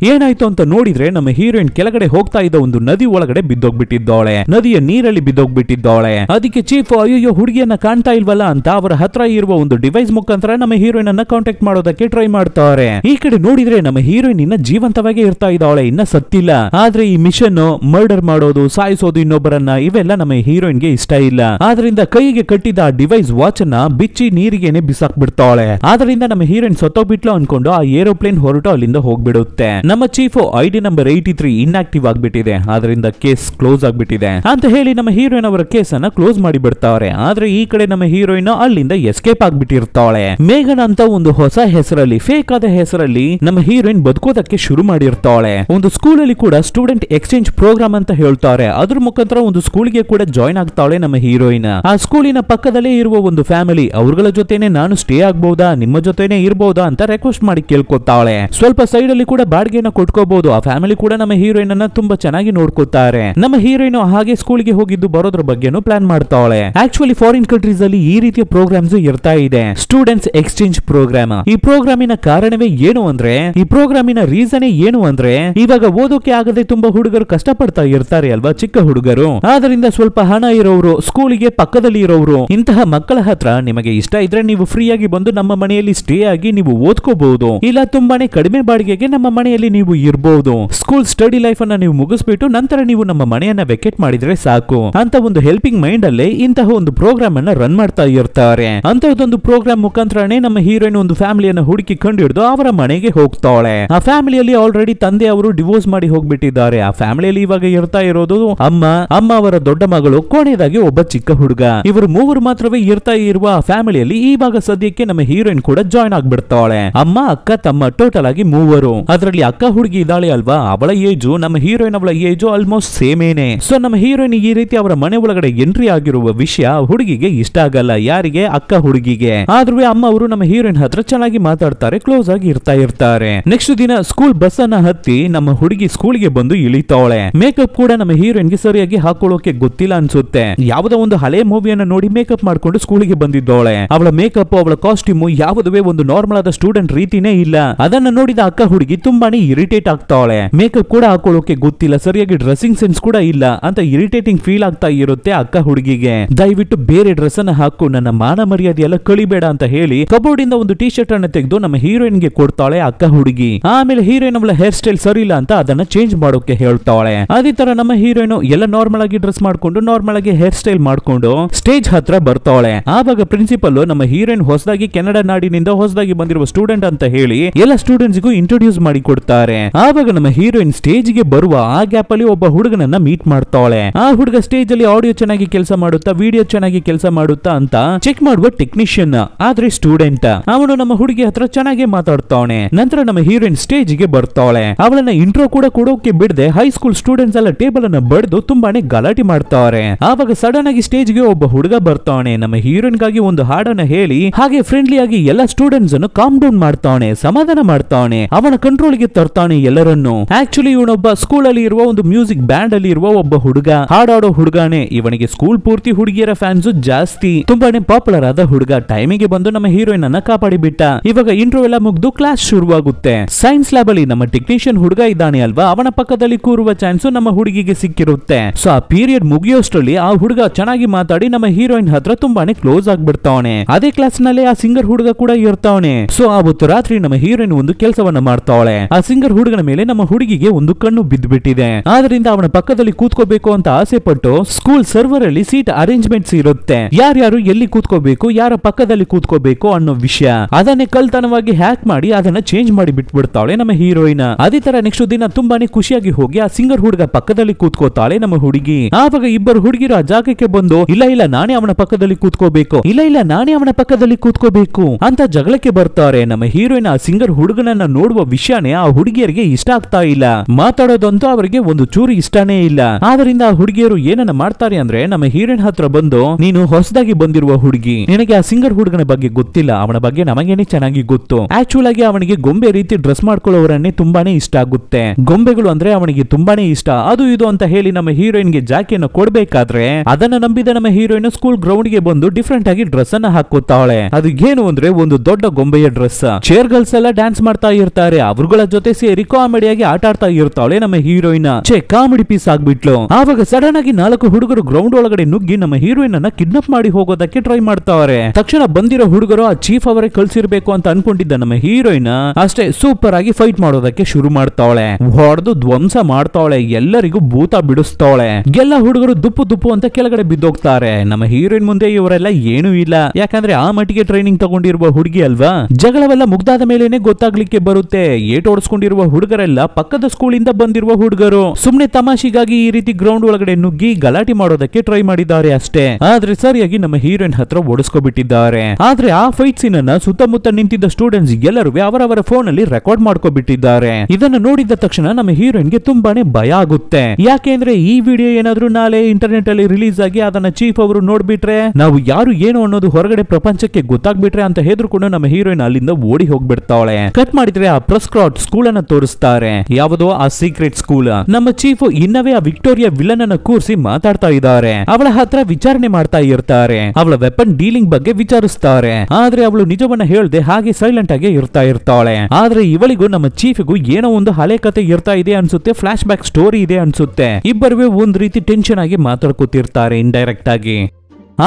ಏನಾಯ್ತು ಅಂತ ನೋಡಿದ್ರೆ ನಮ್ಮ ಹೀರೋಯಿನ್ ಕೆಳಗಡೆ ಹೋಗ್ತಾ ಇದ್ದ ಒಂದು ನದಿ ಒಳಗಡೆ ಬಿದ್ದೋಗ್ಬಿಟ್ಟಿದ್ದಾಳೆ ನದಿಯ ನೀರಲ್ಲಿ ಬಿದ್ದೋಗ್ಬಿಟ್ಟಿದ್ದಾಳೆ ಅದಕ್ಕೆ ಚೀಫ್ ಅಯ್ಯೋ ಹುಡುಗಿಯನ್ನ ಕಾಣ್ತಾ ಇಲ್ವಲ್ಲ ಅಂತ ಅವರ ಹತ್ರ ಇರುವ ಒಂದು ಡಿವೈಸ್ ಮುಖಾಂತರ ನಮ್ಮ ಹೀರೋಯಿನ್ ಅನ್ನ ಕಾಂಟ್ಯಾಕ್ಟ್ ಮಾಡೋದಕ್ಕೆ ಟ್ರೈ ಮಾಡ್ತಾರೆ ಈ ಕಡೆ ನೋಡಿದ್ರೆ ನಮ್ಮ ಹೀರೋಯಿನ್ ಇನ್ನ ಜೀವಂತವಾಗಿ ಇರ್ತಾ ಇದ್ದಾಳೆ ಇನ್ನ ಸತ್ತಿಲ್ಲ ಆದ್ರೆ ಈ ಮಿಷನ್ ಮರ್ಡರ್ ಮಾಡೋದು ಸಾಯಿಸೋದು ಇನ್ನೊಬ್ಬರನ್ನ ಇವೆಲ್ಲ ನಮ್ಮ ಹೀರೋಯಿನ್ ಗೆ ಇಷ್ಟ ಇಲ್ಲ ಆದ್ರಿಂದ ಕೈಗೆ ಕಟ್ಟಿದ ಆ ಡಿವೈಸ್ ವಾಚ್ ಅನ್ನ ಬಿಚ್ಚಿ ನೀರಿಗೆನೆ ಬಿಸಾಕ್ ಬಿಡ್ತಾಳೆ ಆದ್ರಿಂದ ನಮ್ಮ ಹೀರೋಯಿನ್ ಸತ್ತೋಗ್ಬಿಟ್ಲು ಅನ್ಕೊಂಡು ಆ ಏರೋಪ್ಲೇನ್ ಹೊರಟು ಅಲ್ಲಿಂದ ಹೋಗ್ಬಿಡುತ್ತೆ ನಮ್ಮ chief ID number eighty three inactive ಆಗ್ಬಿಟ್ಟಿದೆ ಆದ್ರಿಂದ ಕೇಸ್ ಕ್ಲೋಸ್ ಆಗಿಬಿಟ್ಟಿದೆ ಅಂತ ಹೇಳಿ ನಮ್ಮ ಹೀರೋಯಿನ್ ಅವರ ಕೇಸ್ ಅನ್ನ ಕ್ಲೋಸ್ ಮಾಡಿ ಬಿಡ್ತಾವ್ರೆ ಆದ್ರೆ ಈ ಕಡೆ ನಮ್ಮ ಹೀರೋಯಿನ್ ಅಲ್ಲಿಂದ ಎಸ್ಕೇಪ್ ಆಗ್ಬಿಟ್ಟಿರ್ತಾಳೆ ಮೇಘನ್ ಅಂತ ಒಂದು ಹೊಸ ಹೆಸರಲ್ಲಿ ಫೇಕ್ ಆದ ಹೆಸರಲ್ಲಿ ನಮ್ಮ ಹೀರೋಯಿನ್ ಬದುಕೋದಕ್ಕೆ ಶುರು ಮಾಡಿರ್ತಾಳೆ ಒಂದು ಸ್ಕೂಲ್ ಅಲ್ಲಿ ಕೂಡ ಸ್ಟೂಡೆಂಟ್ ಎಕ್ಸ್ಚೇಂಜ್ ಪ್ರೋಗ್ರಾಮ್ ಅಂತ ಹೇಳ್ತಾರೆ ಅದ್ರ ಮುಖಾಂತರ ಒಂದು ಸ್ಕೂಲ್ ಗೆ ಕೂಡ ಜಾಯ್ನ್ ಆಗ್ತಾಳೆ ನಮ್ಮ ಹೀರೋಯಿನ್ ಆ ಸ್ಕೂಲಿನ ಪಕ್ಕದಲ್ಲೇ ಇರುವ ಒಂದು ಫ್ಯಾಮಿಲಿ ಅವ್ರಗಳ ಜೊತೆನೆ ನಾನು ಸ್ಟೇ ಆಗ್ಬಹುದಾ ನಿಮ್ಮ ಜೊತೆನೆ ಇರಬಹುದಾ ಅಂತ ರಿಕ್ವೆಸ್ಟ್ ಮಾಡಿ ಕೇಳ್ಕೊತಾಳೆ ಸ್ವಲ್ಪ ಸೈಡ್ ಅಲ್ಲಿ ಕೂಡ ಬಾಡಿಗೆ ಹೀರೋಯಿನ್ ಕೊಟ್ಕೋಬಹುದು ಆ ಫ್ಯಾಮಿಲಿ ಕೂಡ ನಮ್ಮ ಹೀರೋಯಿನ್ ಅನ್ನ ತುಂಬಾ ಚೆನ್ನಾಗಿ ನೋಡ್ಕೊತಾರೆ ನಮ್ಮ ಹೀರೋಯಿನ್ ಹಾಗೆ ಸ್ಕೂಲ್ ಗೆ ಹೋಗಿದ್ದು ಬರೋದ್ರ ಬಗ್ಗೆನೂ ಪ್ಲಾನ್ ಮಾಡ್ತಾಳೆ ಆಕ್ಚುಲಿ ಫಾರಿನ್ ಕಂಟ್ರೀಸ್ ಅಲ್ಲಿ ಈ ರೀತಿಯ ಪ್ರೋಗ್ರಾಮ್ಸ್ ಇರ್ತಾ ಇದೆ ಸ್ಟೂಡೆಂಟ್ಸ್ ಎಕ್ಸ್ಚೇಂಜ್ ಪ್ರೋಗ್ರಾಮ್ ಈ ಪ್ರೋಗ್ರಾಮಿನ ಕಾರಣವೇ ಏನು ಅಂದ್ರೆ ಈ ಪ್ರೋಗ್ರಾಮಿನ ರೀಸನ್ ಏನು ಅಂದ್ರೆ ಇವಾಗ ಓದೋಕೆ ಆಗದೆ ತುಂಬಾ ಹುಡುಗರು ಕಷ್ಟ ಪಡ್ತಾ ಇರ್ತಾರೆ ಅಲ್ವಾ ಚಿಕ್ಕ ಹುಡುಗರು ಆದ್ರಿಂದ ಸ್ವಲ್ಪ ಹಣ ಇರೋರು ಸ್ಕೂಲಿಗೆ ಪಕ್ಕದಲ್ಲಿ ಇರೋರು ಇಂತಹ ಮಕ್ಕಳ ಹತ್ರ ನಿಮಗೆ ಇಷ್ಟ ಇದ್ರೆ ನೀವು ಫ್ರೀ ಆಗಿ ಬಂದು ನಮ್ಮ ಮನೆಯಲ್ಲಿ ಸ್ಟೇ ಆಗಿ ನೀವು ಓದ್ಕೋಬಹುದು ಇಲ್ಲ ತುಂಬಾನೇ ಕಡಿಮೆ ಬಾಡಿಗೆಗೆ ನಮ್ಮ ಮನೆಯಲ್ಲಿ ನೀವು ಇರಬಹುದು ಸ್ಕೂಲ್ ಸ್ಟಡಿ ಲೈಫ್ ಅನ್ನ ನೀವು ಮುಗಿಸ್ಬಿಟ್ಟು ನಂತರ ನೀವು ನಮ್ಮ ಮನೆಯನ್ನ ವೆಕೆಟ್ ಮಾಡಿದ್ರೆ ಸಾಕು ಅಂತ ಒಂದು ಹೆಲ್ಪಿಂಗ್ ಮೈಂಡ್ ಅಲ್ಲಿ ಇಂತಹ ಒಂದು ಪ್ರೋಗ್ರಾಮ್ ಅನ್ನ ರನ್ ಮಾಡ್ತಾ ಇರ್ತಾರೆ ಅಂತಹದೊಂದು ಪ್ರೋಗ್ರಾಮ್ ಮುಖಾಂತರನೇ ನಮ್ಮ ಹೀರೋಯಿನ್ ಒಂದು ಫ್ಯಾಮಿಲಿಯನ್ನು ಹುಡುಕಿ ಕಂಡುಹಿಡಿದು ಅವರ ಮನೆಗೆ ಹೋಗ್ತಾಳೆ ಆ ಫ್ಯಾಮಿಲಿಯಲ್ಲಿ ಆಲ್ರೆಡಿ ತಂದೆ ಅವರು ಡಿವೋರ್ಸ್ ಮಾಡಿ ಹೋಗ್ಬಿಟ್ಟಿದ್ದಾರೆ ಆ ಫ್ಯಾಮಿಲಿಯಲ್ಲಿ ಇವಾಗ ಇರ್ತಾ ಇರೋದು ಅಮ್ಮ ಅಮ್ಮ ಅವರ ದೊಡ್ಡ ಮಗಳು ಕೊನೆಯದಾಗಿ ಒಬ್ಬ ಚಿಕ್ಕ ಹುಡುಗ ಇವರು ಮೂವರು ಮಾತ್ರವೇ ಇರ್ತಾ ಇರುವ ಆ ಫ್ಯಾಮಿಲಿಯಲ್ಲಿ ಭಾಗ ಸದ್ಯಕ್ಕೆ ನಮ್ಮ ಹೀರೋಯಿನ್ ಕೂಡ ಜಾಯ್ನ್ ಆಗ್ಬಿಡ್ತಾಳೆ ಅಮ್ಮ ಅಕ್ಕ ತಮ್ಮ ಟೋಟಲ್ ಆಗಿ ಮೂವರು ಅದರಲ್ಲಿ ಅಕ್ಕ ಹುಡುಗಿ ಇದ್ದಾಳೆ ಅಲ್ವಾ ಅವಳ ಏಜು ನಮ್ಮ ಹೀರೋಯಿನ್ ಅವಳ ಏಜು ಆಲ್ಮೋಸ್ಟ್ ಸೇಮೇನೆ ಸೊ ನಮ್ಮ ಹೀರೋಯಿನ್ ಈ ರೀತಿ ಅವರ ಮನೆ ಒಳಗಡೆ ಎಂಟ್ರಿ ಆಗಿರುವ ವಿಷಯ ಹುಡುಗಿಗೆ ಇಷ್ಟ ಆಗಲ್ಲ ಯಾರಿಗೆ ಅಕ್ಕ ಹುಡುಗಿಗೆ ಆದ್ರೂ ಅಮ್ಮ ಅವರು ನಮ್ಮ ಹೀರೋಯಿನ್ ಹತ್ರ ಚೆನ್ನಾಗಿ ಮಾತಾಡ್ತಾರೆ ಕ್ಲೋಸ್ ಆಗಿ ಇರ್ತಾ ಇರ್ತಾರೆ ನೆಕ್ಸ್ಟ್ ದಿನ ಸ್ಕೂಲ್ ಬಸ್ ಅನ್ನ ಹತ್ತಿ ನಮ್ಮ ಹುಡುಗಿ ಗೆ ಬಂದು ಇಳಿತಾವಳೆ ಮೇಕಪ್ ಕೂಡ ನಮ್ಮ ಹೀರೋಯಿನ್ ಗೆ ಸರಿಯಾಗಿ ಹಾಕೊಳ್ಳೋಕೆ ಗೊತ್ತಿಲ್ಲ ಅನ್ಸುತ್ತೆ ಯಾವುದೋ ಒಂದು ಹಳೆ ಮೂವಿಯನ್ನ ನೋಡಿ ಮೇಕಪ್ ಮಾಡ್ಕೊಂಡು ಸ್ಕೂಲ್ಗೆ ಬಂದಿದ್ದೋಳೆ ಅವಳ ಮೇಕಪ್ ಅವಳ ಕಾಸ್ಟ್ಯೂಮ್ ಯಾವುದೇ ಒಂದು ನಾರ್ಮಲ್ ಆದ ಸ್ಟೂಡೆಂಟ್ ರೀತಿನೇ ಇಲ್ಲ ಅದನ್ನ ನೋಡಿದ ಅಕ್ಕ ಹುಡುಗಿ ತುಂಬಾನೇ ಇರಿಟೇಟ್ ಆಗ್ತಾವಳೆ ಮೇಕಪ್ ಕೂಡ ಹಾಕೊಳ್ಳೋಕೆ ಗೊತ್ತಿಲ್ಲ ಸರಿಯಾಗಿ ಡ್ರೆಸ್ಸಿಂಗ್ ಸೆನ್ಸ್ ಕೂಡ ಇಲ್ಲ ಅಂತ ಇರಿಟೇಟಿಂಗ್ ಫೀಲ್ ಆಗ್ತಾ ಇರುತ್ತೆ ಅಕ್ಕ ಹುಡುಗಿಗೆ ದಯವಿಟ್ಟು ಬೇರೆ ಡ್ರೆಸ್ ಅನ್ನ ಹಾಕು ನನ್ನ ಮಾನ ಮರ್ಯಾದೆ ಎಲ್ಲ ಕಳಿಬೇಡ ಅಂತ ಹೇಳಿ ಕಬೋರ್ಡ್ ಇಂದ ಒಂದು ಟಿ ಶರ್ಟ್ ಅನ್ನ ತೆಗೆದು ನಮ್ಮ ಹೀರೋಯಿನ್ ಗೆ ಕೊಡ್ತಾಳೆ ಅಕ್ಕ ಹುಡುಗಿ ಆಮೇಲೆ ಹೀರೋಯಿನ್ ಅವಳ ಹೇರ್ ಸ್ಟೈಲ್ ಸರಿ ಇಲ್ಲ ಅಂತ ಅದನ್ನ ಚೇಂಜ್ ಮಾಡೋಕೆ ಹೇಳ್ತಾಳೆ ಅದೇ ತರ ನಮ್ಮ ಹೀರೋಯಿನ್ ಎಲ್ಲ ನಾರ್ಮಲ್ ಆಗಿ ಡ್ರೆಸ್ ಮಾಡ್ಕೊಂಡು ನಾರ್ಮಲ್ ಆಗಿ ಹೇರ್ ಸ್ಟೈಲ್ ಮಾಡ್ಕೊಂಡು ಸ್ಟೇಜ್ ಹತ್ರ ಬರ್ತಾಳೆ ಆವಾಗ ಪ್ರಿನ್ಸಿಪಲ್ ನಮ್ಮ ಹೀರೋಯಿನ್ ಹೊಸದಾಗಿ ಕೆನಡಾ ನಾಡಿನಿಂದ ಹೊಸದಾಗಿ ಬಂದಿರುವ ಸ್ಟೂಡೆಂಟ್ ಅಂತ ಹೇಳಿ ಎಲ್ಲ ಸ್ಟೂಡೆಂಟ್ಸ್ಗೂ ಇಂಟ್ರೊಡ್ಯೂಸ್ ಮಾಡಿ ಕೊಡ್ತಾರೆ ಹೋಗ್ತಾರೆ ಆವಾಗ ನಮ್ಮ ಹೀರೋಯಿನ್ ಸ್ಟೇಜ್ ಗೆ ಬರುವ ಆ ಗ್ಯಾಪ್ ಅಲ್ಲಿ ಒಬ್ಬ ಹುಡುಗನನ್ನ ಮೀಟ್ ಮಾಡ್ತಾಳೆ ಆ ಹುಡುಗ ಸ್ಟೇಜ್ ಅಲ್ಲಿ ಆಡಿಯೋ ಚೆನ್ನಾಗಿ ಕೆಲಸ ಮಾಡುತ್ತಾ ವಿಡಿಯೋ ಚೆನ್ನಾಗಿ ಕೆಲಸ ಮಾಡುತ್ತಾ ಅಂತ ಚೆಕ್ ಮಾಡುವ ಟೆಕ್ನಿಷಿಯನ್ ಆದ್ರೆ ಸ್ಟೂಡೆಂಟ್ ಅವನು ನಮ್ಮ ಹುಡುಗಿ ಹತ್ರ ಚೆನ್ನಾಗಿ ಮಾತಾಡ್ತಾವಣೆ ನಂತರ ನಮ್ಮ ಹೀರೋಯಿನ್ ಸ್ಟೇಜ್ ಗೆ ಬರ್ತಾವಳೆ ಅವಳನ್ನ ಇಂಟ್ರೋ ಕೂಡ ಕೊಡೋಕೆ ಬಿಡದೆ ಹೈಸ್ಕೂಲ್ ಸ್ಟೂಡೆಂಟ್ಸ್ ಎಲ್ಲ ಟೇಬಲ್ ಅನ್ನ ಬಡಿದು ತುಂಬಾನೇ ಗಲಾಟೆ ಮಾಡ್ತಾವ್ರೆ ಆವಾಗ ಸಡನ್ ಆಗಿ ಸ್ಟೇಜ್ ಗೆ ಒಬ್ಬ ಹುಡುಗ ಬರ್ತಾವಣೆ ನಮ್ಮ ಹೀರೋಯಿನ್ ಗಾಗಿ ಒಂದು ಹಾಡನ್ನ ಹೇಳಿ ಹಾಗೆ ಫ್ರೆಂಡ್ಲಿ ಆಗಿ ಎಲ್ಲ ಸ್ಟೂಡೆಂಟ್ಸ್ ಅನ್ನು ಕಾಮ್ ಡೌನ್ ಮಾಡ್ತಾವೆ ಸಮಾಧಾನ ಮಾಡ್ತಾವಣೆ ಅವನ ಕಂಟ್ರೋಲ್ ಗೆ ತರ್ತಾನೆ ಎಲ್ಲರನ್ನು ಆಕ್ಚುಲಿ ಇವನೊಬ್ಬ ಸ್ಕೂಲ್ ಅಲ್ಲಿ ಇರುವ ಒಂದು ಮ್ಯೂಸಿಕ್ ಬ್ಯಾಂಡ್ ಅಲ್ಲಿ ಇರುವ ಒಬ್ಬ ಹುಡುಗ ಹಾಡಾಡೋ ಹುಡುಗಾನೆ ಇವನಿಗೆ ಸ್ಕೂಲ್ ಪೂರ್ತಿ ಹುಡುಗಿಯರ ಫ್ಯಾನ್ಸ್ ಜಾಸ್ತಿ ತುಂಬಾನೇ ಪಾಪ್ಯುಲರ್ ಆದ ಹುಡುಗ ಟೈಮಿಗೆ ಬಂದು ನಮ್ಮ ಹೀರೋಯಿನ್ ಅನ್ನ ಕಾಪಾಡಿ ಬಿಟ್ಟ ಇವಾಗ ಇಂಟ್ರೋ ಎಲ್ಲ ಮುಗ್ದು ಕ್ಲಾಸ್ ಶುರುವಾಗುತ್ತೆ ಸೈನ್ಸ್ ಲ್ಯಾಬ್ ಅಲ್ಲಿ ನಮ್ಮ ಟೆಕ್ನಿಷಿಯನ್ ಹುಡುಗ ಇದ್ದಾನೆ ಅಲ್ವಾ ಅವನ ಪಕ್ಕದಲ್ಲಿ ಕೂರುವ ಚಾನ್ಸ್ ನಮ್ಮ ಹುಡುಗಿಗೆ ಸಿಕ್ಕಿರುತ್ತೆ ಸೊ ಆ ಪೀರಿಯಡ್ ಮುಗಿಯೋಷ್ಟರಲ್ಲಿ ಆ ಹುಡುಗ ಚೆನ್ನಾಗಿ ಮಾತಾಡಿ ನಮ್ಮ ಹೀರೋಯಿನ್ ಹತ್ರ ತುಂಬಾನೇ ಕ್ಲೋಸ್ ಆಗ್ಬಿಡ್ತಾವನೆ ಅದೇ ಕ್ಲಾಸ್ ನಲ್ಲಿ ಆ ಸಿಂಗರ್ ಹುಡುಗ ಕೂಡ ಇರ್ತಾವನೆ ಸೊ ಆವತ್ತು ರಾತ್ರಿ ನಮ್ಮ ಹೀರೋಯಿನ್ ಒಂದು ಕೆಲಸವನ್ನ ಮಾಡ್ತಾವಳೆ ಆ ಸಿಂಗರ್ ಹುಡುಗನ ಮೇಲೆ ನಮ್ಮ ಹುಡುಗಿಗೆ ಒಂದು ಕಣ್ಣು ಬಿದ್ದ್ಬಿಟ್ಟಿದೆ ಆದ್ರಿಂದ ಅವನ ಪಕ್ಕದಲ್ಲಿ ಕೂತ್ಕೋಬೇಕು ಅಂತ ಆಸೆ ಪಟ್ಟು ಸ್ಕೂಲ್ ಸರ್ವರ್ ಅಲ್ಲಿ ಸೀಟ್ ಅರೇಂಜ್ಮೆಂಟ್ಸ್ ಇರುತ್ತೆ ಯಾರ್ಯಾರು ಎಲ್ಲಿ ಕೂತ್ಕೋಬೇಕು ಯಾರ ಪಕ್ಕದಲ್ಲಿ ಕೂತ್ಕೋಬೇಕು ಅನ್ನೋ ವಿಷಯ ಅದನ್ನೇ ಕಲ್ತನವಾಗಿ ಹ್ಯಾಕ್ ಮಾಡಿ ಅದನ್ನ ಚೇಂಜ್ ಮಾಡಿ ಬಿಟ್ಬಿಡ್ತಾಳೆ ನಮ್ಮ ಹೀರೋಯಿನ್ ಅದೇ ತರ ನೆಕ್ಸ್ಟ್ ದಿನ ತುಂಬಾನೇ ಖುಷಿಯಾಗಿ ಹೋಗಿ ಆ ಸಿಂಗರ್ ಹುಡುಗ ಪಕ್ಕದಲ್ಲಿ ಕೂತ್ಕೋತಾಳೆ ನಮ್ಮ ಹುಡುಗಿ ಆವಾಗ ಇಬ್ಬರು ಹುಡುಗಿರು ಆ ಜಾಗಕ್ಕೆ ಬಂದು ಇಲ್ಲ ಇಲ್ಲ ನಾನೇ ಅವನ ಪಕ್ಕದಲ್ಲಿ ಕೂತ್ಕೋಬೇಕು ಇಲ್ಲ ಇಲ್ಲ ನಾನೇ ಅವನ ಪಕ್ಕದಲ್ಲಿ ಕೂತ್ಕೋಬೇಕು ಅಂತ ಜಗಳಕ್ಕೆ ಬರ್ತಾರೆ ನಮ್ಮ ಹೀರೋಯಿನ್ ಆ ಸಿಂಗರ್ ಹುಡುಗನನ್ನ ನೋಡುವ ವಿಷಯನೇ ಆ ಹುಡುಗಿಯರಿಗೆ ಇಷ್ಟ ಆಗ್ತಾ ಇಲ್ಲ ಮಾತಾಡೋದಂತೂ ಅವರಿಗೆ ಒಂದು ಚೂರು ಇಷ್ಟನೇ ಇಲ್ಲ ಆದ್ರಿಂದ ಹುಡುಗಿಯರು ಏನನ್ನ ಮಾಡ್ತಾರೆ ಅಂದ್ರೆ ನಮ್ಮ ಹೀರೋಯಿನ್ ಹತ್ರ ಬಂದು ನೀನು ಹೊಸದಾಗಿ ಬಂದಿರುವ ಹುಡುಗಿ ನಿನಗೆ ಆ ಸಿಂಗರ್ ಹುಡುಗನ ಬಗ್ಗೆ ಗೊತ್ತಿಲ್ಲ ಅವನ ಬಗ್ಗೆ ನಮಗೇನೆ ಚೆನ್ನಾಗಿ ಗೊತ್ತು ಆಕ್ಚುಲ್ ಆಗಿ ಅವನಿಗೆ ಗೊಂಬೆ ರೀತಿ ಡ್ರೆಸ್ ಮಾಡ್ಕೊಳ್ಳೋವರನ್ನೇ ತುಂಬಾನೇ ಇಷ್ಟ ಆಗುತ್ತೆ ಗೊಂಬೆಗಳು ಅಂದ್ರೆ ಅವನಿಗೆ ತುಂಬಾನೇ ಇಷ್ಟ ಅದು ಇದು ಅಂತ ಹೇಳಿ ನಮ್ಮ ಹೀರೋಯಿನ್ ಗೆ ಜಾಕಿಯನ್ನು ಕೊಡ್ಬೇಕಾದ್ರೆ ಅದನ್ನ ನಂಬಿದ ನಮ್ಮ ಹೀರೋಯಿನ್ ಸ್ಕೂಲ್ ಗ್ರೌಂಡ್ ಗೆ ಬಂದು ಡಿಫ್ರೆಂಟ್ ಆಗಿ ಡ್ರೆಸ್ ಅನ್ನ ಹಾಕೋತಾಳೆ ಅದು ಏನು ಅಂದ್ರೆ ಒಂದು ದೊಡ್ಡ ಗೊಂಬೆಯ ಡ್ರೆಸ್ ಚೇರ್ ಗರ್ಲ್ಸ್ ಎಲ್ಲ ಡ್ಯಾನ್ಸ್ ಮಾಡ್ತಾ ಇರ್ತಾರೆ ಅವ್ರಗಳ ಜೊತೆ ಜೊತೆ ಸೇರಿ ಕಾಮಿಡಿಯಾಗಿ ಆಟ ಆಡ್ತಾ ಇರ್ತಾವಳೆ ನಮ್ಮ ಹೀರೋಯಿನ್ ಚೇ ಕಾಮಿಡಿ ಪೀಸ್ ಆಗ್ಬಿಟ್ಲು ಆವಾಗ ಸಡನ್ ಆಗಿ ನಾಲ್ಕು ಹುಡುಗರು ಗ್ರೌಂಡ್ ಒಳಗಡೆ ನುಗ್ಗಿ ನಮ್ಮ ಹೀರೋಯಿನ್ ಅನ್ನ ಕಿಡ್ನಾಪ್ ಮಾಡಿ ಹೋಗೋದಕ್ಕೆ ಟ್ರೈ ಮಾಡ್ತಾವ್ರೆ ತಕ್ಷಣ ಬಂದಿರೋ ಹುಡುಗರು ಆ ಚೀಫ್ ಅವರೇ ಕಳ್ಸಿರ್ಬೇಕು ಅಂತ ಅನ್ಕೊಂಡಿದ್ದ ನಮ್ಮ ಹೀರೋಯಿನ್ ಅಷ್ಟೇ ಸೂಪರ್ ಆಗಿ ಫೈಟ್ ಮಾಡೋದಕ್ಕೆ ಶುರು ಮಾಡ್ತಾವಳೆ ಹೊಡೆದು ಧ್ವಂಸ ಮಾಡ್ತಾವಳೆ ಎಲ್ಲರಿಗೂ ಭೂತ ಬಿಡಿಸ್ತಾವಳೆ ಎಲ್ಲ ಹುಡುಗರು ದುಪ್ಪು ದುಪ್ಪು ಅಂತ ಕೆಳಗಡೆ ಬಿದ್ದೋಗ್ತಾರೆ ನಮ್ಮ ಹೀರೋಯಿನ್ ಮುಂದೆ ಇವರೆಲ್ಲ ಏನೂ ಇಲ್ಲ ಯಾಕಂದ್ರೆ ಆ ಮಟ್ಟಿಗೆ ಟ್ರೈನಿಂಗ್ ತಗೊಂಡಿರುವ ಹುಡುಗಿ ಅಲ್ವಾ ಜಗಳವೆಲ್ಲ ಮುಗ್ದಾದ ಮೇಲೆನೆ ಗೊತ್ತಾಗ್ಲಿಕ್ಕೆ ಬರುತ್ತೆ ಏಟ್ ಹಾಕೊಂಡಿರುವ ಹುಡುಗರೆಲ್ಲ ಪಕ್ಕದ ಸ್ಕೂಲಿಂದ ಬಂದಿರುವ ಹುಡುಗರು ಸುಮ್ನೆ ತಮಾಷೆಗಾಗಿ ಈ ರೀತಿ ಗ್ರೌಂಡ್ ಒಳಗಡೆ ನುಗ್ಗಿ ಗಲಾಟೆ ಮಾಡೋದಕ್ಕೆ ಟ್ರೈ ಮಾಡಿದ್ದಾರೆ ಅಷ್ಟೇ ಆದ್ರೆ ಸರಿಯಾಗಿ ನಮ್ಮ ಹೀರೋಯಿನ್ ಹತ್ರ ಓಡಿಸ್ಕೊಬಿಟ್ಟಿದ್ದಾರೆ ಆದ್ರೆ ಆ ಫೈಟ್ ಸೀನ್ ಅನ್ನ ಸುತ್ತಮುತ್ತ ನಿಂತಿದ್ದ ಸ್ಟೂಡೆಂಟ್ಸ್ ಎಲ್ಲರೂ ಅವರವರ ಫೋನ್ ಅಲ್ಲಿ ರೆಕಾರ್ಡ್ ಮಾಡ್ಕೊಬಿಟ್ಟಿದ್ದಾರೆ ಇದನ್ನ ನೋಡಿದ ತಕ್ಷಣ ನಮ್ಮ ಹೀರೋಯಿನ್ ಗೆ ತುಂಬಾನೇ ಭಯ ಆಗುತ್ತೆ ಯಾಕೆಂದ್ರೆ ಈ ವಿಡಿಯೋ ಏನಾದ್ರು ನಾಳೆ ಇಂಟರ್ನೆಟ್ ಅಲ್ಲಿ ರಿಲೀಸ್ ಆಗಿ ಅದನ್ನ ಚೀಫ್ ಅವರು ನೋಡ್ಬಿಟ್ರೆ ನಾವು ಯಾರು ಏನು ಅನ್ನೋದು ಹೊರಗಡೆ ಪ್ರಪಂಚಕ್ಕೆ ಗೊತ್ತಾಗ್ಬಿಟ್ರೆ ಅಂತ ಹೆದರ್ಕೊಂಡು ನಮ್ಮ ಹೀರೋಯಿನ್ ಅಲ್ಲಿಂದ ಓಡಿ ಹೋಗ್ಬಿಡ್ತಾಳೆ ಕಟ್ ಮಾಡಿದ್ರೆ ಆ ಪ್ರೆಸ್ ಕ್ರಾಟ್ ಸ್ಕೂಲ್ ಸ್ಕೂಲ್ ಅನ್ನ ತೋರಿಸ್ತಾರೆ ಯಾವುದೋ ಆ ಸೀಕ್ರೆಟ್ ಸ್ಕೂಲ್ ನಮ್ಮ ಚೀಫ್ ಇನ್ನವೇ ಆ ವಿಕ್ಟೋರಿಯಾ ವಿಲನ್ ಅನ್ನ ಕೂರಿಸಿ ಮಾತಾಡ್ತಾ ಇದ್ದಾರೆ ಅವಳ ಹತ್ರ ವಿಚಾರಣೆ ಮಾಡ್ತಾ ಇರ್ತಾರೆ ಅವಳ ವೆಪನ್ ಡೀಲಿಂಗ್ ಬಗ್ಗೆ ವಿಚಾರಿಸ್ತಾರೆ ಆದ್ರೆ ಅವಳು ನಿಜವನ್ನ ಹೇಳದೆ ಹಾಗೆ ಸೈಲೆಂಟ್ ಆಗಿ ಇರ್ತಾ ಇರ್ತಾಳೆ ಆದ್ರೆ ಇವಳಿಗೂ ನಮ್ಮ ಚೀಫ್ಗೂ ಏನೋ ಒಂದು ಹಳೆ ಕತೆ ಇರ್ತಾ ಇದೆ ಅನ್ಸುತ್ತೆ ಫ್ಲಾಶ್ ಬ್ಯಾಕ್ ಸ್ಟೋರಿ ಇದೆ ಅನ್ಸುತ್ತೆ ಇಬ್ಬರುವೆ ಒಂದ್ ರೀತಿ ಟೆನ್ಷನ್ ಆಗಿ ಮಾತಾಡ್ಕೋತಿರ್ತಾರೆ ಇಂಡೈರೆಕ್ಟ್ ಆಗಿ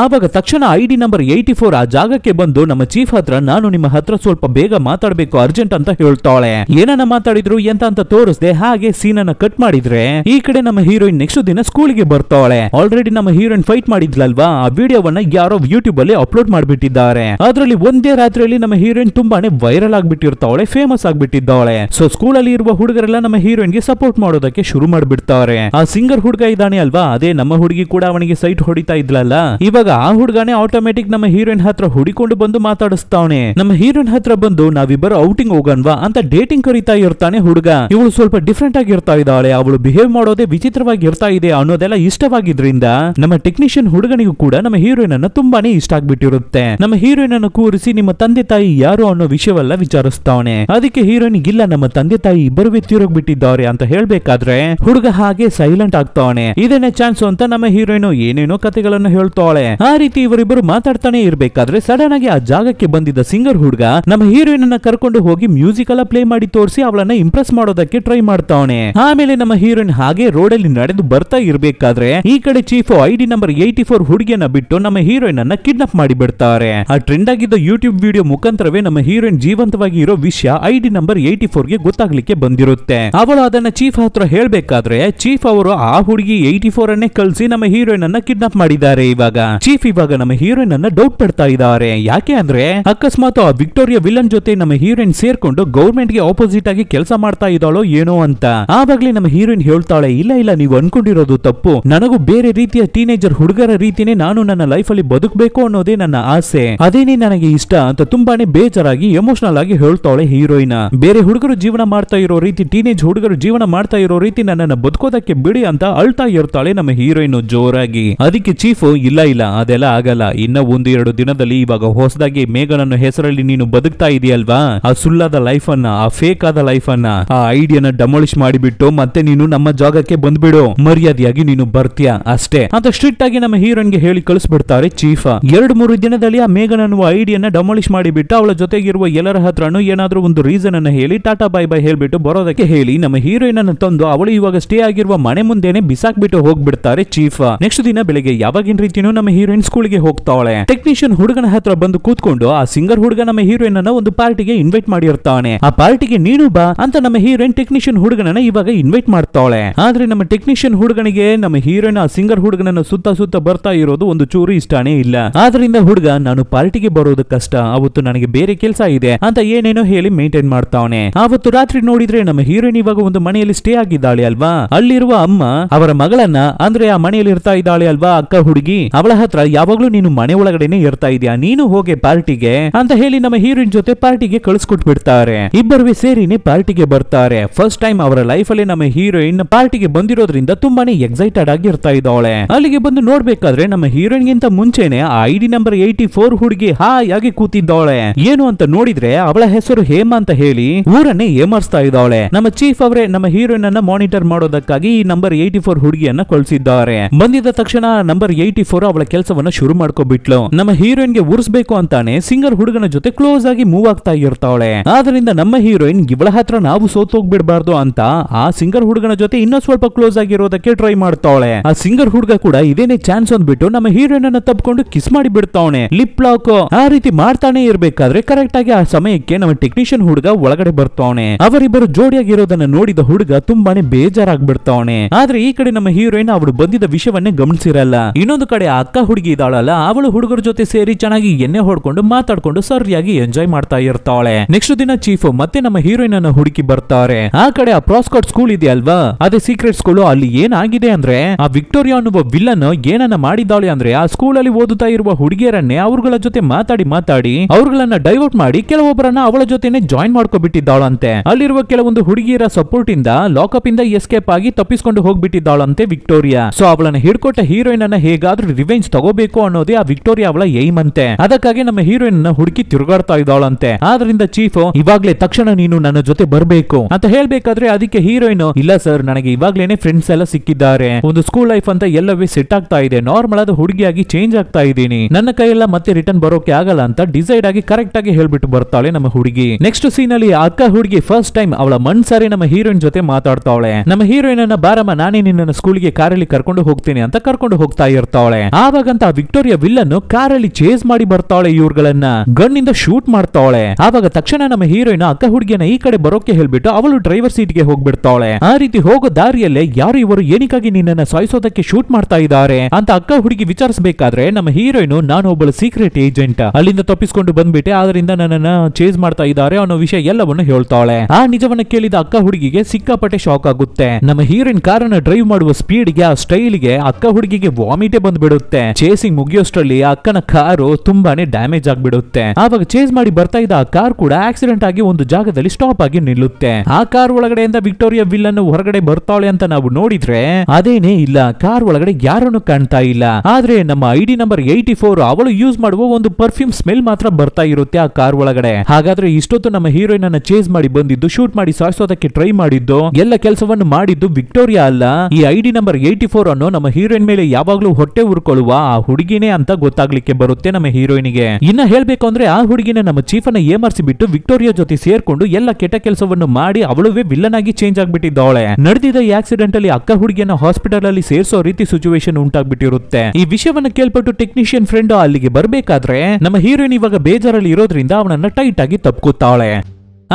ಆವಾಗ ತಕ್ಷಣ I D number eighty four ಆ ಜಾಗಕ್ಕೆ ಬಂದು ನಮ್ಮ ಚೀಫ್ ಹತ್ರ ನಾನು ನಿಮ್ಮ ಹತ್ರ ಸ್ವಲ್ಪ ಬೇಗ ಮಾತಾಡಬೇಕು ಅರ್ಜೆಂಟ್ ಅಂತ ಹೇಳ್ತಾಳೆ ಏನನ್ನ ಮಾತಾಡಿದ್ರು ಎಂತ ಅಂತ ತೋರಿಸದೆ ಹಾಗೆ ಸೀನ್ ಅನ್ನ ಕಟ್ ಮಾಡಿದ್ರೆ ಈ ಕಡೆ ನಮ್ಮ ಹೀರೋಯಿನ್ ನೆಕ್ಸ್ಟ್ ದಿನ ಸ್ಕೂಲ್ಗೆ ಬರ್ತಾಳೆ ಆಲ್ರೆಡಿ ನಮ್ಮ ಹೀರೋಯಿನ್ ಫೈಟ್ ಮಾಡಿದ್ಲಲ್ವಾ ಆ ವಿಡಿಯೋವನ್ನ ಯಾರೋ ಯೂಟ್ಯೂಬ್ ಅಲ್ಲಿ ಅಪ್ಲೋಡ್ ಮಾಡಿಬಿಟ್ಟಿದ್ದಾರೆ ಅದರಲ್ಲಿ ಒಂದೇ ರಾತ್ರಿಯಲ್ಲಿ ನಮ್ಮ ಹೀರೋಯಿನ್ ತುಂಬಾನೇ ವೈರಲ್ ಆಗ್ಬಿಟ್ಟಿರ್ತಾವಳೆ ಫೇಮಸ್ ಆಗ್ಬಿಟ್ಟಿದ್ದಾಳೆ ಸೊ ಸ್ಕೂಲ್ ಅಲ್ಲಿ ಇರುವ ಹುಡುಗರೆಲ್ಲ ನಮ್ಮ ಹೀರೋಯಿನ್ ಗೆ ಸಪೋರ್ಟ್ ಮಾಡೋದಕ್ಕೆ ಶುರು ಮಾಡ್ಬಿಡ್ತಾವ್ರೆ ಆ ಸಿಂಗರ್ ಹುಡುಗ ಇದ್ದಾನೆ ಅಲ್ವಾ ಅದೇ ನಮ್ಮ ಹುಡುಗಿ ಕೂಡ ಅವನಿಗೆ ಸೈಟ್ ಹೊಡಿತಾ ಇದ್ಲಲ್ಲ ಇವಾಗ ಆ ಹುಡುಗನೇ ಆಟೋಮೆಟಿಕ್ ನಮ್ಮ ಹೀರೋಯಿನ್ ಹತ್ರ ಹುಡಿಕೊಂಡು ಬಂದು ಮಾತಾಡಿಸ್ತಾವನೆ ನಮ್ಮ ಹೀರೋಯಿನ್ ಹತ್ರ ಬಂದು ನಾವಿಬ್ಬರು ಔಟಿಂಗ್ ಹೋಗನ್ವಾ ಅಂತ ಡೇಟಿಂಗ್ ಕರಿತಾ ಇರ್ತಾನೆ ಹುಡುಗ ಇವಳು ಸ್ವಲ್ಪ ಡಿಫ್ರೆಂಟ್ ಆಗಿ ಇರ್ತಾ ಇದ್ದಾಳೆ ಅವಳು ಬಿಹೇವ್ ಮಾಡೋದೇ ವಿಚಿತ್ರವಾಗಿ ಇರ್ತಾ ಇದೆ ಅನ್ನೋದೆಲ್ಲ ಇಷ್ಟವಾಗಿದ್ರಿಂದ ನಮ್ಮ ಟೆಕ್ನಿಷಿಯನ್ ಹುಡುಗನಿಗೂ ಕೂಡ ನಮ್ಮ ಹೀರೋಯಿನ್ ಅನ್ನ ತುಂಬಾನೇ ಇಷ್ಟ ಆಗ್ಬಿಟ್ಟಿರುತ್ತೆ ನಮ್ಮ ಹೀರೋಯಿನ್ ಅನ್ನು ಕೂರಿಸಿ ನಿಮ್ಮ ತಂದೆ ತಾಯಿ ಯಾರು ಅನ್ನೋ ವಿಷಯವೆಲ್ಲ ವಿಚಾರಿಸ್ತಾವನೆ ಅದಕ್ಕೆ ಹೀರೋಯಿನ್ ಇಲ್ಲ ನಮ್ಮ ತಂದೆ ತಾಯಿ ಇಬ್ಬರು ಬಿಟ್ಟಿದ್ದಾರೆ ಅಂತ ಹೇಳ್ಬೇಕಾದ್ರೆ ಹುಡುಗ ಹಾಗೆ ಸೈಲೆಂಟ್ ಆಗ್ತಾವನೆ ಇದನ್ನೇ ಚಾನ್ಸ್ ಅಂತ ನಮ್ಮ ಹೀರೋಯಿನ್ ಏನೇನೋ ಕಥೆಗಳನ್ನು ಹೇಳ್ತಾಳೆ ಆ ರೀತಿ ಇವರಿಬ್ಬರು ಮಾತಾಡ್ತಾನೆ ಇರ್ಬೇಕಾದ್ರೆ ಸಡನ್ ಆಗಿ ಆ ಜಾಗಕ್ಕೆ ಬಂದಿದ್ದ ಸಿಂಗರ್ ಹುಡುಗ ನಮ್ಮ ಹೀರೋಯಿನ್ ಅನ್ನ ಕರ್ಕೊಂಡು ಹೋಗಿ ಮ್ಯೂಸಿಕ್ ಎಲ್ಲ ಪ್ಲೇ ಮಾಡಿ ತೋರಿಸಿ ಅವಳನ್ನ ಇಂಪ್ರೆಸ್ ಮಾಡೋದಕ್ಕೆ ಟ್ರೈ ಮಾಡ್ತಾವನೆ ಆಮೇಲೆ ನಮ್ಮ ಹೀರೋಯಿನ್ ಹಾಗೆ ರೋಡ್ ಅಲ್ಲಿ ನಡೆದು ಬರ್ತಾ ಇರ್ಬೇಕಾದ್ರೆ ಈ ಕಡೆ chief ID number eighty four ಹುಡುಗಿಯನ್ನ ಬಿಟ್ಟು ನಮ್ಮ ಹೀರೋಯಿನ್ ಅನ್ನ ಕಿಡ್ನಾಪ್ ಮಾಡಿ ಬಿಡ್ತಾರೆ ಆ ಟ್ರೆಂಡ್ ಆಗಿದ್ದ ಯೂಟ್ಯೂಬ್ ವಿಡಿಯೋ ಮುಖಾಂತರವೇ ನಮ್ಮ ಹೀರೋಯಿನ್ ಜೀವಂತವಾಗಿ ಇರೋ ವಿಷಯ ಐಡಿ ನಂಬರ್ ಏಯ್ಟಿ ಫೋರ್ ಗೆ ಗೊತ್ತಾಗ್ಲಿಕ್ಕೆ ಬಂದಿರುತ್ತೆ ಅವಳು ಅದನ್ನ ಚೀಫ್ ಹತ್ರ ಹೇಳ್ಬೇಕಾದ್ರೆ ಚೀಫ್ ಅವರು ಆ ಹುಡುಗಿ ಏಯ್ಟಿ ಫೋರ್ ಅನ್ನೇ ಕಳಿಸಿ ನಮ್ಮ ಹೀರೋಯಿನ್ ಅನ್ನ ಕಿಡ್ನಾಪ್ ಮಾಡಿದ್ದಾರೆ ಇವಾಗ ಚೀಫ್ ಇವಾಗ ನಮ್ಮ ಹೀರೋಯಿನ್ ಅನ್ನ ಡೌಟ್ ಪಡ್ತಾ ಇದ್ದಾರೆ ಯಾಕೆ ಅಂದ್ರೆ ಅಕಸ್ಮಾತ್ ಆ ವಿಕ್ಟೋರಿಯಾ ವಿಲನ್ ಜೊತೆ ನಮ್ಮ ಹೀರೋಯಿನ್ ಸೇರ್ಕೊಂಡು ಗೌರ್ಮೆಂಟ್ ಗೆ ಆಪೋಸಿಟ್ ಆಗಿ ಕೆಲಸ ಮಾಡ್ತಾ ಇದ್ದಾಳೋ ಏನೋ ಅಂತ ಆವಾಗ್ಲೇ ನಮ್ಮ ಹೀರೋಯಿನ್ ಹೇಳ್ತಾಳೆ ಇಲ್ಲ ಇಲ್ಲ ನೀವು ಅನ್ಕೊಂಡಿರೋದು ತಪ್ಪು ನನಗೂ ಬೇರೆ ರೀತಿಯ ಟೀನೇಜರ್ ಹುಡುಗರ ರೀತಿನೇ ನಾನು ನನ್ನ ಲೈಫ್ ಅಲ್ಲಿ ಬದುಕಬೇಕು ಅನ್ನೋದೇ ನನ್ನ ಆಸೆ ಅದೇನೇ ನನಗೆ ಇಷ್ಟ ಅಂತ ತುಂಬಾನೇ ಬೇಜಾರಾಗಿ ಎಮೋಷನಲ್ ಆಗಿ ಹೇಳ್ತಾಳೆ ಹೀರೋಯಿನ್ ಬೇರೆ ಹುಡುಗರು ಜೀವನ ಮಾಡ್ತಾ ಇರೋ ರೀತಿ ಟೀನೇಜ್ ಹುಡುಗರು ಜೀವನ ಮಾಡ್ತಾ ಇರೋ ರೀತಿ ನನ್ನನ್ನು ಬದುಕೋದಕ್ಕೆ ಬಿಡಿ ಅಂತ ಅಳ್ತಾ ಇರ್ತಾಳೆ ನಮ್ಮ ಹೀರೋಯಿನ್ ಜೋರಾಗಿ ಅದಕ್ಕೆ ಚೀಫ್ ಇಲ್ಲ ಇಲ್ಲ ಅದೆಲ್ಲ ಆಗಲ್ಲ ಇನ್ನ ಒಂದು ಎರಡು ದಿನದಲ್ಲಿ ಇವಾಗ ಹೊಸದಾಗಿ ಮೇಘನನ್ನು ಹೆಸರಲ್ಲಿ ನೀನು ಬದುಕ್ತಾ ಇದೆಯಲ್ವಾ ಆ ಸುಳ್ಳಾದ ಲೈಫ್ ಅನ್ನ ಆ ಫೇಕ್ ಆದ ಲೈಫ್ ಅನ್ನ ಆ ಐಡಿಯಾನ ಡಮೋಲಿಶ್ ಮಾಡಿಬಿಟ್ಟು ಮತ್ತೆ ನೀನು ನಮ್ಮ ಜಾಗಕ್ಕೆ ಬಂದ್ಬಿಡು ಮರ್ಯಾದೆಯಾಗಿ ನೀನು ಬರ್ತೀಯ ಅಷ್ಟೇ ಅಂತ ಸ್ಟ್ರಿಕ್ಟ್ ಆಗಿ ನಮ್ಮ ಹೀರೋನ್ ಗೆ ಹೇಳಿ ಕಳಿಸ್ಬಿಡ್ತಾರೆ ಚೀಫ್ ಎರಡು ಮೂರು ದಿನದಲ್ಲಿ ಆ ಮೇಘನ್ ಅನ್ನುವ ಐಡಿಯಾನ ಡಮಾಲಿಶ್ ಮಾಡಿಬಿಟ್ಟು ಅವಳ ಜೊತೆಗಿರುವ ಎಲ್ಲರ ಹತ್ರನು ಏನಾದ್ರೂ ಒಂದು ರೀಸನ್ ಅನ್ನ ಹೇಳಿ ಟಾಟಾ ಬೈ ಬಾಯ್ ಹೇಳ್ಬಿಟ್ಟು ಬರೋದಕ್ಕೆ ಹೇಳಿ ನಮ್ಮ ಹೀರೋಯಿನ್ ಅನ್ನು ತಂದು ಅವಳು ಇವಾಗ ಸ್ಟೇ ಆಗಿರುವ ಮನೆ ಮುಂದೆನೆ ಬಿಸಾಕ್ಬಿಟ್ಟು ಹೋಗ್ಬಿಡ್ತಾರೆ ಚೀಫ್ ನೆಕ್ಸ್ಟ್ ದಿನ ಬೆಳಿಗ್ಗೆ ಯಾವಾಗಿನ ರೀತಿಯೂ ನಮ್ಮ ಹೀರೋಯಿನ್ ಸ್ಕೂಲ್ಗೆ ಹೋಗ್ತಾವಳೆ ಟೆಕ್ನಿಷಿಯನ್ ಹುಡುಗನ ಹತ್ರ ಬಂದು ಕೂತ್ಕೊಂಡು ಆ ಸಿಂಗರ್ ಹುಡುಗ ನಮ್ಮ ಹೀರೋಯಿನ್ ಅನ್ನ ಒಂದು ಪಾರ್ಟಿಗೆ ಇನ್ವೈಟ್ ಮಾಡಿರ್ತಾನೆ ಆ ಪಾರ್ಟಿಗೆ ನೀನು ಬಾ ಅಂತ ನಮ್ಮ ಹೀರೋಯಿನ್ ಟೆಕ್ನಿಷಿಯನ್ ಹುಡುಗನನ್ನ ಇವಾಗ ಇನ್ವೈಟ್ ಮಾಡ್ತಾವಳೆ ಆದ್ರೆ ನಮ್ಮ ಟೆಕ್ನಿಷಿಯನ್ ಹುಡುಗನಿಗೆ ನಮ್ಮ ಹೀರೋಯಿನ್ ಆ ಸಿಂಗರ್ ಹುಡುಗನನ್ನ ಸುತ್ತ ಸುತ್ತ ಬರ್ತಾ ಇರೋದು ಒಂದು ಚೂರು ಇಷ್ಟಾನೇ ಇಲ್ಲ ಆದ್ರಿಂದ ಹುಡುಗ ನಾನು ಪಾರ್ಟಿಗೆ ಬರೋದು ಕಷ್ಟ ಅವತ್ತು ನನಗೆ ಬೇರೆ ಕೆಲಸ ಇದೆ ಅಂತ ಏನೇನೋ ಹೇಳಿ ಮೇಂಟೈನ್ ಮಾಡ್ತಾವನೆ ಆವತ್ತು ರಾತ್ರಿ ನೋಡಿದ್ರೆ ನಮ್ಮ ಹೀರೋಯಿನ್ ಇವಾಗ ಒಂದು ಮನೆಯಲ್ಲಿ ಸ್ಟೇ ಆಗಿದ್ದಾಳೆ ಅಲ್ವಾ ಅಲ್ಲಿರುವ ಅಮ್ಮ ಅವರ ಮಗಳನ್ನ ಅಂದ್ರೆ ಆ ಮನೆಯಲ್ಲಿ ಇರ್ತಾ ಇದ್ದಾಳೆ ಅಲ್ವಾ ಅಕ್ಕ ಹುಡುಗಿ ಅವಳ ಹತ್ರ ಯಾವಾಗ್ಲೂ ನೀನು ಮನೆ ಒಳಗಡೆನೆ ಇರ್ತಾ ಇದೀಯಾ ನೀನು ಹೋಗಿ ಪಾರ್ಟಿಗೆ ಅಂತ ಹೇಳಿ ನಮ್ಮ ಹೀರೋಯಿನ್ ಜೊತೆ ಪಾರ್ಟಿಗೆ ಕಳ್ಸ್ಕೊಟ್ ಬಿಡ್ತಾರೆ ಇಬ್ಬರು ಸೇರಿನೇ ಪಾರ್ಟಿಗೆ ಬರ್ತಾರೆ ಫಸ್ಟ್ ಟೈಮ್ ಅವರ ಲೈಫ್ ಅಲ್ಲಿ ನಮ್ಮ ಹೀರೋಯಿನ್ ಪಾರ್ಟಿಗೆ ಬಂದಿರೋದ್ರಿಂದ ತುಂಬಾನೇ ಎಕ್ಸೈಟೆಡ್ ಆಗಿ ಇರ್ತಾ ಇದ್ದಾಳೆ ಅಲ್ಲಿಗೆ ಬಂದು ನೋಡ್ಬೇಕಾದ್ರೆ ನಮ್ಮ ಹೀರೋಯಿನ್ ಗಿಂತ ಮುಂಚೆನೆ ಆ ಐಡಿ ನಂಬರ್ ಏಯ್ಟಿ ಫೋರ್ ಹುಡುಗಿ ಹಾಯ್ ಆಗಿ ಕೂತಿದ್ದಾಳೆ ಏನು ಅಂತ ನೋಡಿದ್ರೆ ಅವಳ ಹೆಸರು ಹೇಮ ಅಂತ ಹೇಳಿ ಊರನ್ನೇ ಏಮರ್ಸ್ತಾ ಇದ್ದಾಳೆ ನಮ್ಮ ಚೀಫ್ ಅವರೇ ನಮ್ಮ ಹೀರೋಯಿನ್ ಅನ್ನ ಮಾನಿಟರ್ ಮಾಡೋದಕ್ಕಾಗಿ ಈ ನಂಬರ್ ಏಯ್ಟಿ ಫೋರ್ ಹುಡುಗಿಯನ್ನ ಕಳಿಸಿದ್ದಾರೆ ಬಂದಿದ ತಕ್ಷಣ ನಂಬರ್ ಏಯ್ಟಿ ಫೋರ್ ಅವಳ ಕೆಲಸವನ್ನ ಶುರು ಮಾಡ್ಕೊಬಿಟ್ಲು ನಮ್ಮ ಹೀರೋಯಿನ್ ಗೆ ಉರ್ಸ್ಬೇಕು ಅಂತಾನೆ ಸಿಂಗರ್ ಹುಡುಗನ ಜೊತೆ ಕ್ಲೋಸ್ ಆಗಿ ಮೂವ್ ಆಗ್ತಾ ಇರ್ತಾವಳೆ ಆದ್ರಿಂದ ನಮ್ಮ ಹೀರೋಯಿನ್ ಇವಳ ಹತ್ರ ನಾವು ಸೋತೋಗ್ಬಿಡ್ಬಾರ್ದು ಅಂತ ಆ ಸಿಂಗರ್ ಹುಡುಗನ ಜೊತೆ ಇನ್ನೂ ಸ್ವಲ್ಪ ಕ್ಲೋಸ್ ಆಗಿರೋದಕ್ಕೆ ಟ್ರೈ ಮಾಡ್ತಾವಳೆ ಆ ಸಿಂಗರ್ ಹುಡುಗ ಕೂಡ ಇದೇನೆ ಚಾನ್ಸ್ ಅಂದ್ಬಿಟ್ಟು ನಮ್ಮ ಹೀರೋಯಿನ್ ಅನ್ನ ತಪ್ಕೊಂಡು ಕಿಸ್ ಮಾಡಿ ಬಿಡ್ತಾವಣೆ ಲಿಪ್ ಲಾಕ್ ಆ ರೀತಿ ಮಾಡ್ತಾನೆ ಇರ್ಬೇಕಾದ್ರೆ ಕರೆಕ್ಟ್ ಆಗಿ ಆ ಸಮಯಕ್ಕೆ ನಮ್ಮ ಟೆಕ್ನಿಷಿಯನ್ ಹುಡುಗ ಒಳಗಡೆ ಬರ್ತಾವಣೆ ಅವರಿಬ್ಬರು ಜೋಡಿಯಾಗಿರೋದನ್ನ ನೋಡಿದ ಹುಡುಗ ತುಂಬಾನೇ ಬೇಜಾರಾಗ್ಬಿಡ್ತಾವನೆ ಆದ್ರೆ ಈ ಕಡೆ ನಮ್ಮ ಹೀರೋಯಿನ್ ಅವಳು ಬಂದಿದ್ದ ವಿಷಯವನ್ನೇ ಗಮನಿಸಿರಲ್ಲ ಇನ್ನೊಂದು ಕಡೆ ಅಕ್ಕ ಹುಡುಗಿ ಇದ್ದಾಳಲ್ಲ ಅವಳು ಹುಡುಗರ ಜೊತೆ ಸೇರಿ ಚೆನ್ನಾಗಿ ಎಣ್ಣೆ ಹೊಡ್ಕೊಂಡು ಮಾತಾಡ್ಕೊಂಡು ಸರಿಯಾಗಿ ಎಂಜಾಯ್ ಮಾಡ್ತಾ ಇರ್ತಾಳೆ ನೆಕ್ಸ್ಟ್ ದಿನ ಚೀಫ್ ಮತ್ತೆ ನಮ್ಮ ಹೀರೋಯಿನ್ ಅನ್ನ ಹುಡುಕಿ ಬರ್ತಾರೆ ಆ ಕಡೆ ಆ ಪ್ರಾಸ್ಕಾಟ್ ಸ್ಕೂಲ್ ಅಲ್ವಾ ಅದೇ ಸೀಕ್ರೆಟ್ ಸ್ಕೂಲ್ ಅಲ್ಲಿ ಏನಾಗಿದೆ ಅಂದ್ರೆ ಆ ವಿಕ್ಟೋರಿಯಾ ಅನ್ನುವ ವಿಲ್ಲನ್ ಏನನ್ನ ಮಾಡಿದ್ದಾಳೆ ಅಂದ್ರೆ ಆ ಸ್ಕೂಲ್ ಅಲ್ಲಿ ಓದುತ್ತಾ ಇರುವ ಹುಡುಗಿಯರನ್ನೇ ಅವ್ರಗಳ ಜೊತೆ ಮಾತಾಡಿ ಮಾತಾಡಿ ಅವ್ರಗಳನ್ನ ಡೈವರ್ಟ್ ಮಾಡಿ ಕೆಲವೊಬ್ಬರನ್ನ ಅವಳ ಜೊತೆನೆ ಜಾಯಿನ್ ಮಾಡ್ಕೊಬಿಟ್ಟಿದ್ದಾಳಂತೆ ಅಲ್ಲಿರುವ ಕೆಲವೊಂದು ಹುಡುಗಿಯರ ಸಪೋರ್ಟ್ ಇಂದ ಲಾಕಪ್ ಇಂದ ಎಸ್ಕೇಪ್ ಆಗಿ ತಪ್ಪಿಸ್ಕೊಂಡು ಹೋಗ್ಬಿಟ್ಟಿದ್ದಾಳಂತೆ ವಿಕ್ಟೋರಿಯಾ ಸೊ ಅವಳನ್ನ ಹಿಡ್ಕೊಟ್ಟ ಹೀರೋಯಿನ್ ಅನ್ನ ಹೇಗಾದ್ರೂ ರಿವೆಂಜ್ ತಗೋಬೇಕು ಅನ್ನೋದೇ ಆ ವಿಕ್ಟೋರಿಯಾ ಅವಳ ಏಮ್ ಅಂತೆ ಅದಕ್ಕಾಗಿ ನಮ್ಮ ಹೀರೋಯಿನ್ ಹುಡುಕಿ ತಿರುಗಾಡ್ತಾ ಇದ್ದಾಳಂತೆ ಆದ್ರಿಂದ ಚೀಫ್ ಇವಾಗ್ಲೇ ತಕ್ಷಣ ನೀನು ನನ್ನ ಜೊತೆ ಬರಬೇಕು ಅಂತ ಹೇಳ್ಬೇಕಾದ್ರೆ ಅದಕ್ಕೆ ಹೀರೋಯಿನ್ ಇಲ್ಲ ಸರ್ ನನಗೆ ಇವಾಗ್ಲೇನೆ ಫ್ರೆಂಡ್ಸ್ ಎಲ್ಲ ಸಿಕ್ಕಿದ್ದಾರೆ ಒಂದು ಸ್ಕೂಲ್ ಲೈಫ್ ಅಂತ ಎಲ್ಲವೇ ಸೆಟ್ ಆಗ್ತಾ ಇದೆ ನಾರ್ಮಲ್ ಆದ ಹುಡುಗಿಯಾಗಿ ಚೇಂಜ್ ಆಗ್ತಾ ಇದ್ದೀನಿ ನನ್ನ ಕೈಯೆಲ್ಲ ಮತ್ತೆ ರಿಟರ್ನ್ ಬರೋಕೆ ಆಗಲ್ಲ ಅಂತ ಡಿಸೈಡ್ ಆಗಿ ಕರೆಕ್ಟ್ ಆಗಿ ಹೇಳ್ಬಿಟ್ಟು ಬರ್ತಾಳೆ ನಮ್ಮ ಹುಡುಗಿ ನೆಕ್ಸ್ಟ್ ಸೀನ್ ಅಲ್ಲಿ ಅಕ್ಕ ಹುಡುಗಿ ಫಸ್ಟ್ ಟೈಮ್ ಅವಳ ಮನ್ಸಾರಿ ನಮ್ಮ ಹೀರೋಯಿನ್ ಜೊತೆ ಮಾತಾಡ್ತಾವಳೆ ನಮ್ಮ ಹೀರೋಯಿನ್ ಅನ್ನ ಬಾರಮ್ಮ ನಾನೇ ನಿನ್ನ ಸ್ಕೂಲ್ಗೆ ಕಾರಲ್ಲಿ ಕರ್ಕೊಂಡು ಹೋಗ್ತೀನಿ ಅಂತ ಕರ್ಕೊಂಡು ಹೋಗ್ತಾ ಇರ್ತಾವಳೆ ಆ ಆವಾಗಂತ ವಿಕ್ಟೋರಿಯಾ ವಿಲ್ಲನ್ನು ಕಾರಲ್ಲಿ ಚೇಸ್ ಮಾಡಿ ಬರ್ತಾಳೆ ಗನ್ ಗಣ್ಣಿಂದ ಶೂಟ್ ಮಾಡ್ತಾಳೆ ಆವಾಗ ತಕ್ಷಣ ನಮ್ಮ ಹೀರೋಯಿನ್ ಅಕ್ಕ ಹುಡುಗಿಯನ್ನ ಈ ಕಡೆ ಬರೋಕೆ ಹೇಳ್ಬಿಟ್ಟು ಅವಳು ಡ್ರೈವರ್ ಸೀಟ್ ಗೆ ಹೋಗ್ಬಿಡ್ತಾಳೆ ಆ ರೀತಿ ಹೋಗೋ ದಾರಿಯಲ್ಲೇ ಯಾರು ಇವರು ಏನಿಗಾಗಿ ನಿನ್ನನ್ನ ಸಾಯಿಸೋದಕ್ಕೆ ಶೂಟ್ ಮಾಡ್ತಾ ಇದ್ದಾರೆ ಅಂತ ಅಕ್ಕ ಹುಡುಗಿ ವಿಚಾರಿಸಬೇಕಾದ್ರೆ ನಮ್ಮ ಹೀರೋಯಿನ್ ನಾನು ಒಬ್ಬಳ ಸೀಕ್ರೆಟ್ ಏಜೆಂಟ್ ಅಲ್ಲಿಂದ ತಪ್ಪಿಸಿಕೊಂಡು ಬಂದ್ಬಿಟ್ಟೆ ಆದ್ರಿಂದ ನನ್ನನ್ನ ಚೇಸ್ ಮಾಡ್ತಾ ಇದ್ದಾರೆ ಅನ್ನೋ ವಿಷಯ ಎಲ್ಲವನ್ನು ಹೇಳ್ತಾಳೆ ಆ ನಿಜವನ್ನ ಕೇಳಿದ ಅಕ್ಕ ಹುಡುಗಿಗೆ ಸಿಕ್ಕಾಪಟ್ಟೆ ಶಾಕ್ ಆಗುತ್ತೆ ನಮ್ಮ ಹೀರೋಯಿನ್ ಕಾರನ್ನ ಡ್ರೈವ್ ಮಾಡುವ ಸ್ಪೀಡ್ಗೆ ಆ ಸ್ಟೈಲ್ಗೆ ಅಕ್ಕ ಹುಡುಗಿಗೆ ವಾಮಿಟೇ ಬಂದ್ಬಿಡುತ್ತೆ ಚೇಸಿಂಗ್ ಮುಗಿಯೋಷ್ಟರಲ್ಲಿ ಅಕ್ಕನ ಕಾರು ತುಂಬಾನೇ ಡ್ಯಾಮೇಜ್ ಆಗ್ಬಿಡುತ್ತೆ ಆವಾಗ ಚೇಸ್ ಮಾಡಿ ಬರ್ತಾ ಇದ್ದ ಆ ಕಾರ್ ಕೂಡ ಆಕ್ಸಿಡೆಂಟ್ ಆಗಿ ಒಂದು ಜಾಗದಲ್ಲಿ ಸ್ಟಾಪ್ ಆಗಿ ನಿಲ್ಲುತ್ತೆ ಆ ಕಾರ್ ಒಳಗಡೆಯಿಂದ ವಿಕ್ಟೋರಿಯಾ ವಿಲ್ ಅನ್ನು ಹೊರಗಡೆ ಬರ್ತಾಳೆ ಅಂತ ನಾವು ನೋಡಿದ್ರೆ ಅದೇನೇ ಇಲ್ಲ ಕಾರ್ ಒಳಗಡೆ ಯಾರನ್ನು ಕಾಣ್ತಾ ಇಲ್ಲ ಆದ್ರೆ ನಮ್ಮ ಐಡಿ ನಂಬರ್ ಏಯ್ಟಿ ಫೋರ್ ಅವಳು ಯೂಸ್ ಮಾಡುವ ಒಂದು ಪರ್ಫ್ಯೂಮ್ ಸ್ಮೆಲ್ ಮಾತ್ರ ಬರ್ತಾ ಇರುತ್ತೆ ಆ ಕಾರ್ ಒಳಗಡೆ ಹಾಗಾದ್ರೆ ಇಷ್ಟೊತ್ತು ನಮ್ಮ ಹೀರೋಯಿನ್ ಅನ್ನ ಚೇಸ್ ಮಾಡಿ ಬಂದಿದ್ದು ಶೂಟ್ ಮಾಡಿ ಸಾಯಿಸೋದಕ್ಕೆ ಟ್ರೈ ಮಾಡಿದ್ದು ಎಲ್ಲ ಕೆಲಸವನ್ನು ಮಾಡಿದ್ದು ವಿಕ್ಟೋರಿಯಾ ಅಲ್ಲ ಈ ಐಡಿ ನಂಬರ್ ಏಯ್ಟಿ ಫೋರ್ ಅನ್ನು ನಮ್ಮ ಹೀರೋಯಿನ್ ಮೇಲೆ ಯಾವಾಗ್ಲೂ ಹೊಟ್ಟೆ ಉರ್ಕೊಳ್ಳುವ ಆ ಹುಡುಗಿನೇ ಅಂತ ಗೊತ್ತಾಗ್ಲಿಕ್ಕೆ ಬರುತ್ತೆ ನಮ್ಮ ಹೀರೋಯಿನಿಗೆ ಇನ್ನ ಹೇಳ್ಬೇಕು ಅಂದ್ರೆ ಆ ಹುಡುಗಿನ ನಮ್ಮ ಚೀಫ್ ಅನ್ನ ಏಮರ್ಸಿ ಬಿಟ್ಟು ವಿಕ್ಟೋರಿಯಾ ಜೊತೆ ಸೇರ್ಕೊಂಡು ಎಲ್ಲ ಕೆಟ್ಟ ಕೆಲಸವನ್ನು ಮಾಡಿ ಅವಳುವೇ ವಿಲ್ಲನ್ ಆಗಿ ಚೇಂಜ್ ಆಗ್ಬಿಟ್ಟಿದ್ದಾಳೆ ನಡೆದಿದ ಈ ಆಕ್ಸಿಡೆಂಟ್ ಅಲ್ಲಿ ಅಕ್ಕ ಹುಡುಗಿಯನ್ನ ಹಾಸ್ಪಿಟಲ್ ಅಲ್ಲಿ ಸೇರಿಸೋ ರೀತಿ ಸಿಚುವೇಶನ್ ಉಂಟಾಗ್ಬಿಟ್ಟಿರುತ್ತೆ ಈ ವಿಷಯವನ್ನ ಕೇಳ್ಪಟ್ಟು ಟೆಕ್ನಿಷಿಯನ್ ಫ್ರೆಂಡ್ ಅಲ್ಲಿಗೆ ಬರ್ಬೇಕಾದ್ರೆ ನಮ್ಮ ಹೀರೋಯಿನ್ ಇವಾಗ ಬೇಜಾರಲ್ಲಿ ಇರೋದ್ರಿಂದ ಅವನನ್ನ ಟೈಟ್ ಆಗಿ ತಪ್ಕೋತಾಳೆ